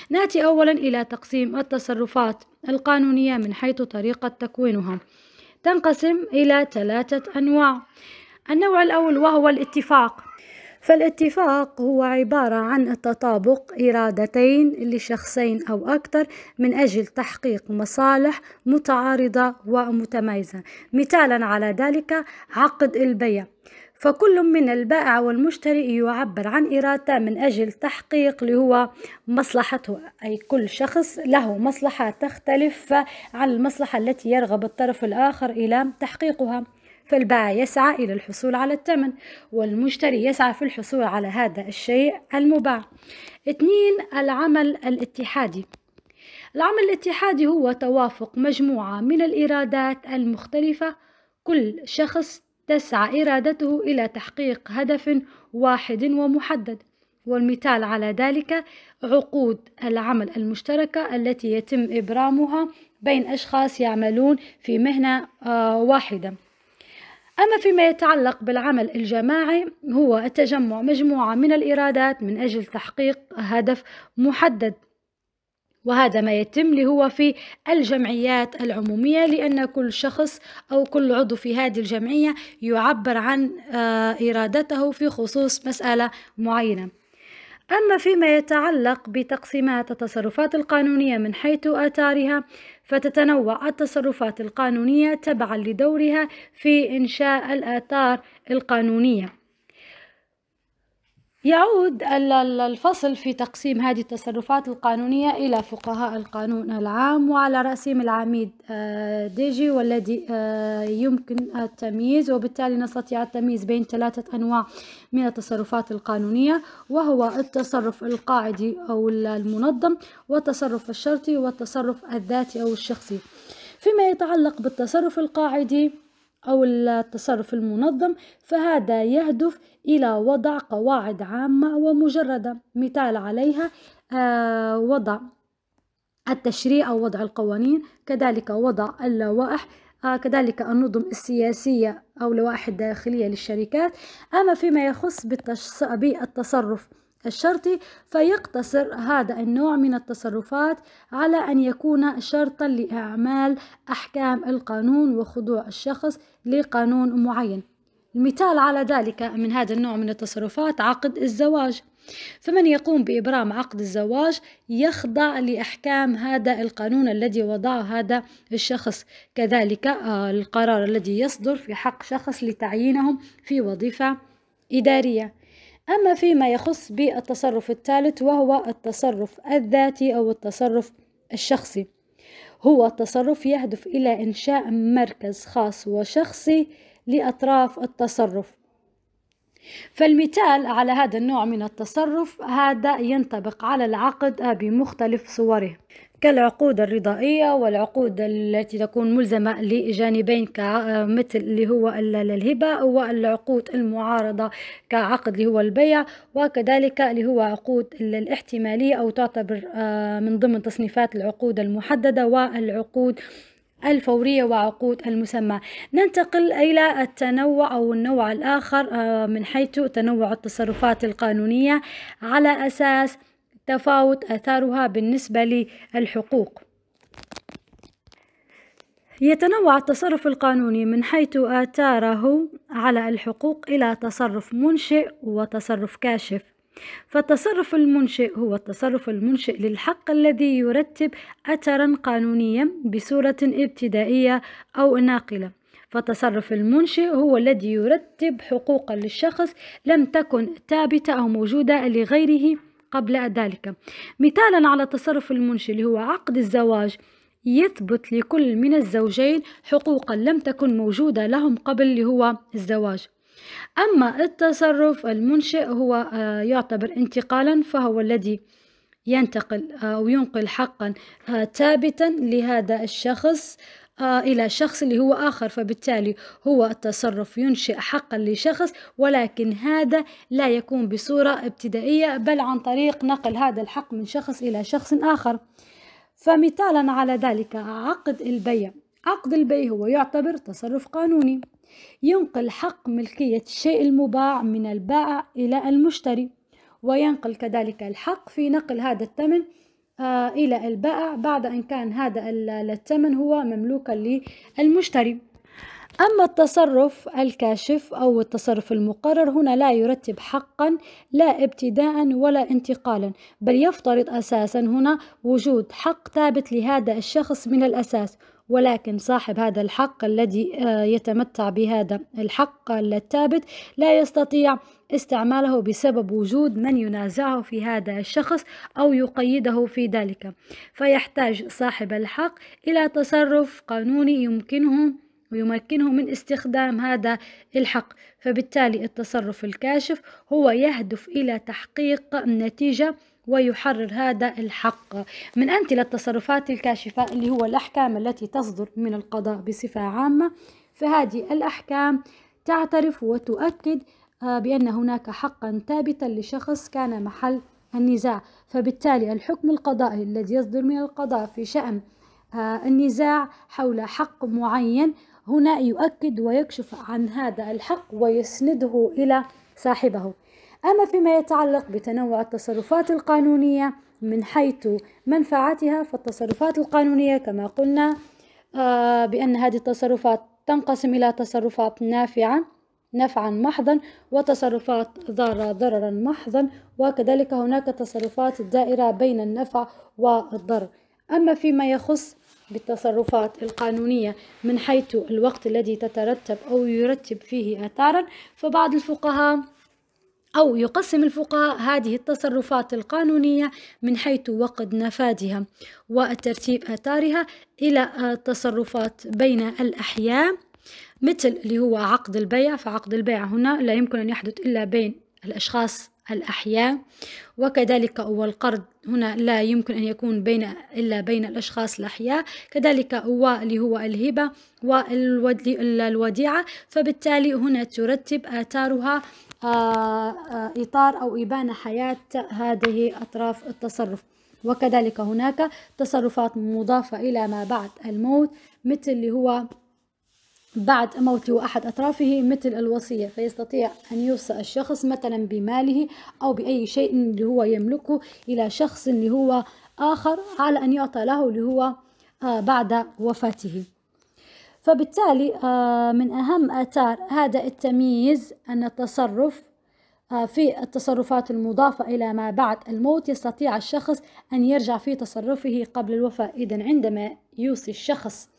Speaker 1: نأتي أولا إلى تقسيم التصرفات القانونية من حيث طريقة تكوينها تنقسم إلى ثلاثة أنواع النوع الأول وهو الاتفاق فالاتفاق هو عبارة عن التطابق إرادتين لشخصين أو أكثر من أجل تحقيق مصالح متعارضة ومتمايزة مثالا على ذلك عقد البيع فكل من البائع والمشتري يعبر عن إرادته من أجل تحقيق اللي هو مصلحته أي كل شخص له مصلحة تختلف عن المصلحة التي يرغب الطرف الآخر إلى تحقيقها فالبائع يسعى إلى الحصول على الثمن والمشتري يسعى في الحصول على هذا الشيء المباع اثنين العمل الاتحادي العمل الاتحادي هو توافق مجموعة من الإرادات المختلفة كل شخص تسعى إرادته إلى تحقيق هدف واحد ومحدد والمثال على ذلك عقود العمل المشتركة التي يتم إبرامها بين أشخاص يعملون في مهنة آه، واحدة أما فيما يتعلق بالعمل الجماعي هو التجمع مجموعة من الإرادات من أجل تحقيق هدف محدد وهذا ما يتم لهو في الجمعيات العمومية لأن كل شخص أو كل عضو في هذه الجمعية يعبر عن آه، إرادته في خصوص مسألة معينة أما فيما يتعلق بتقسيمات التصرفات القانونية من حيث آثارها فتتنوع التصرفات القانونية تبعا لدورها في إنشاء الآثار القانونية يعود الفصل في تقسيم هذه التصرفات القانونية إلى فقهاء القانون العام وعلى رأسهم العميد آه، ديجي والذي آه، يمكن التمييز وبالتالي نستطيع التمييز بين ثلاثة أنواع من التصرفات القانونية وهو التصرف القاعدي أو المنظم والتصرف الشرطي والتصرف الذاتي أو الشخصي فيما يتعلق بالتصرف القاعدي أو التصرف المنظم فهذا يهدف إلى وضع قواعد عامة ومجردة مثال عليها آه، وضع التشريع أو وضع القوانين كذلك وضع اللوائح آه، كذلك النظم السياسية أو لوائح الداخلية للشركات أما فيما يخص بالتصرف الشرطي فيقتصر هذا النوع من التصرفات على أن يكون شرطا لإعمال أحكام القانون وخضوع الشخص لقانون معين المثال على ذلك من هذا النوع من التصرفات عقد الزواج فمن يقوم بإبرام عقد الزواج يخضع لأحكام هذا القانون الذي وضعه هذا الشخص كذلك آه، القرار الذي يصدر في حق شخص لتعيينهم في وظيفة إدارية أما فيما يخص بالتصرف الثالث وهو التصرف الذاتي أو التصرف الشخصي هو التصرف يهدف إلى إنشاء مركز خاص وشخصي لأطراف التصرف فالمثال على هذا النوع من التصرف هذا ينطبق على العقد بمختلف صوره كالعقود الرضائية والعقود التي تكون ملزمة لجانبين كمثل اللي هو الهبة والعقود المعارضة كعقد اللي هو البيع وكذلك اللي هو عقود الاحتمالية أو تعتبر آه، من ضمن تصنيفات العقود المحددة والعقود الفورية وعقود المسمى ننتقل إلى التنوع أو النوع الآخر آه، من حيث تنوع التصرفات القانونية على أساس تفاوت أثارها بالنسبة للحقوق يتنوع التصرف القانوني من حيث آثاره على الحقوق إلى تصرف منشئ وتصرف كاشف فالتصرف المنشئ هو التصرف المنشئ للحق الذي يرتب أثرا قانونيا بصورة ابتدائية أو ناقلة فالتصرف المنشئ هو الذي يرتب حقوقا للشخص لم تكن ثابتة أو موجودة لغيره قبل ذلك مثالا على التصرف المنشئ اللي هو عقد الزواج يثبت لكل من الزوجين حقوقا لم تكن موجودة لهم قبل اللي هو الزواج أما التصرف المنشئ هو آه، يعتبر انتقالا فهو الذي ينتقل آه، أو ينقل حقا آه، ثابتا لهذا الشخص إلى شخص اللي هو آخر فبالتالي هو التصرف ينشئ حقا لشخص ولكن هذا لا يكون بصورة ابتدائية بل عن طريق نقل هذا الحق من شخص إلى شخص آخر فمثالا على ذلك عقد البيع عقد البيع هو يعتبر تصرف قانوني ينقل حق ملكية الشيء المباع من البائع إلى المشتري وينقل كذلك الحق في نقل هذا الثمن آه، إلى البائع بعد أن كان هذا الثمن هو مملوكا للمشتري أما التصرف الكاشف أو التصرف المقرر هنا لا يرتب حقا لا ابتداء ولا انتقالا بل يفترض أساسا هنا وجود حق ثابت لهذا الشخص من الأساس ولكن صاحب هذا الحق الذي آه، يتمتع بهذا الحق الثابت لا يستطيع استعماله بسبب وجود من ينازعه في هذا الشخص أو يقيده في ذلك فيحتاج صاحب الحق إلى تصرف قانوني يمكنه ويمكنه من استخدام هذا الحق فبالتالي التصرف الكاشف هو يهدف إلى تحقيق نتيجة ويحرر هذا الحق من أمثلة التصرفات الكاشفة اللي هو الأحكام التي تصدر من القضاء بصفة عامة فهذه الأحكام تعترف وتؤكد آه، بأن هناك حقا ثابتا لشخص كان محل النزاع فبالتالي الحكم القضائي الذي يصدر من القضاء في شأن آه، النزاع حول حق معين هنا يؤكد ويكشف عن هذا الحق ويسنده إلى صاحبه أما فيما يتعلق بتنوع التصرفات القانونية من حيث منفعتها فالتصرفات القانونية كما قلنا آه، بأن هذه التصرفات تنقسم إلى تصرفات نافعة نفعا محضا وتصرفات ضارة ضررا محضا وكذلك هناك تصرفات الدائرة بين النفع والضرر أما فيما يخص بالتصرفات القانونية من حيث الوقت الذي تترتب أو يرتب فيه آثارا فبعض الفقهاء أو يقسم الفقهاء هذه التصرفات القانونية من حيث وقد نفاذها وترتيب آثارها إلى التصرفات بين الأحياء مثل اللي هو عقد البيع فعقد البيع هنا لا يمكن أن يحدث إلا بين الأشخاص الأحياء وكذلك هو القرض هنا لا يمكن أن يكون بين إلا بين الأشخاص الأحياء كذلك هو اللي هو الهبة والوديعة فبالتالي هنا ترتب آثارها آه، آه، إطار أو إبان حياة هذه أطراف التصرف وكذلك هناك تصرفات مضافة إلى ما بعد الموت مثل اللي هو بعد موت أحد أطرافه مثل الوصية فيستطيع أن يوصى الشخص مثلا بماله أو بأي شيء اللي هو يملكه إلى شخص اللي هو آخر على أن يعطى له اللي هو آه، بعد وفاته فبالتالي آه، من أهم آثار هذا التمييز أن التصرف آه، في التصرفات المضافة إلى ما بعد الموت يستطيع الشخص أن يرجع في تصرفه قبل الوفاة إذا عندما يوصي الشخص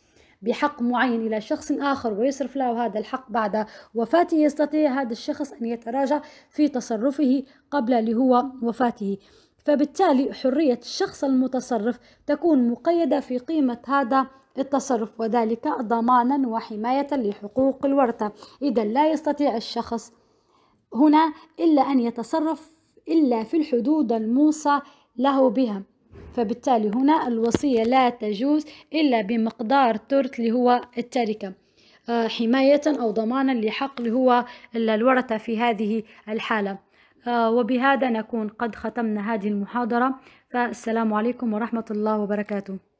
Speaker 1: بحق معين إلى شخص آخر ويصرف له هذا الحق بعد وفاته يستطيع هذا الشخص أن يتراجع في تصرفه قبل لهو وفاته فبالتالي حرية الشخص المتصرف تكون مقيدة في قيمة هذا التصرف وذلك ضمانا وحماية لحقوق الورثة إذا لا يستطيع الشخص هنا إلا أن يتصرف إلا في الحدود الموصى له بها فبالتالي هنا الوصية لا تجوز إلا بمقدار ثلث اللي هو التركة آه، حماية أو ضمانا لحق اللي هو الورثة في هذه الحالة آه، وبهذا نكون قد ختمنا هذه المحاضرة فالسلام عليكم ورحمة الله وبركاته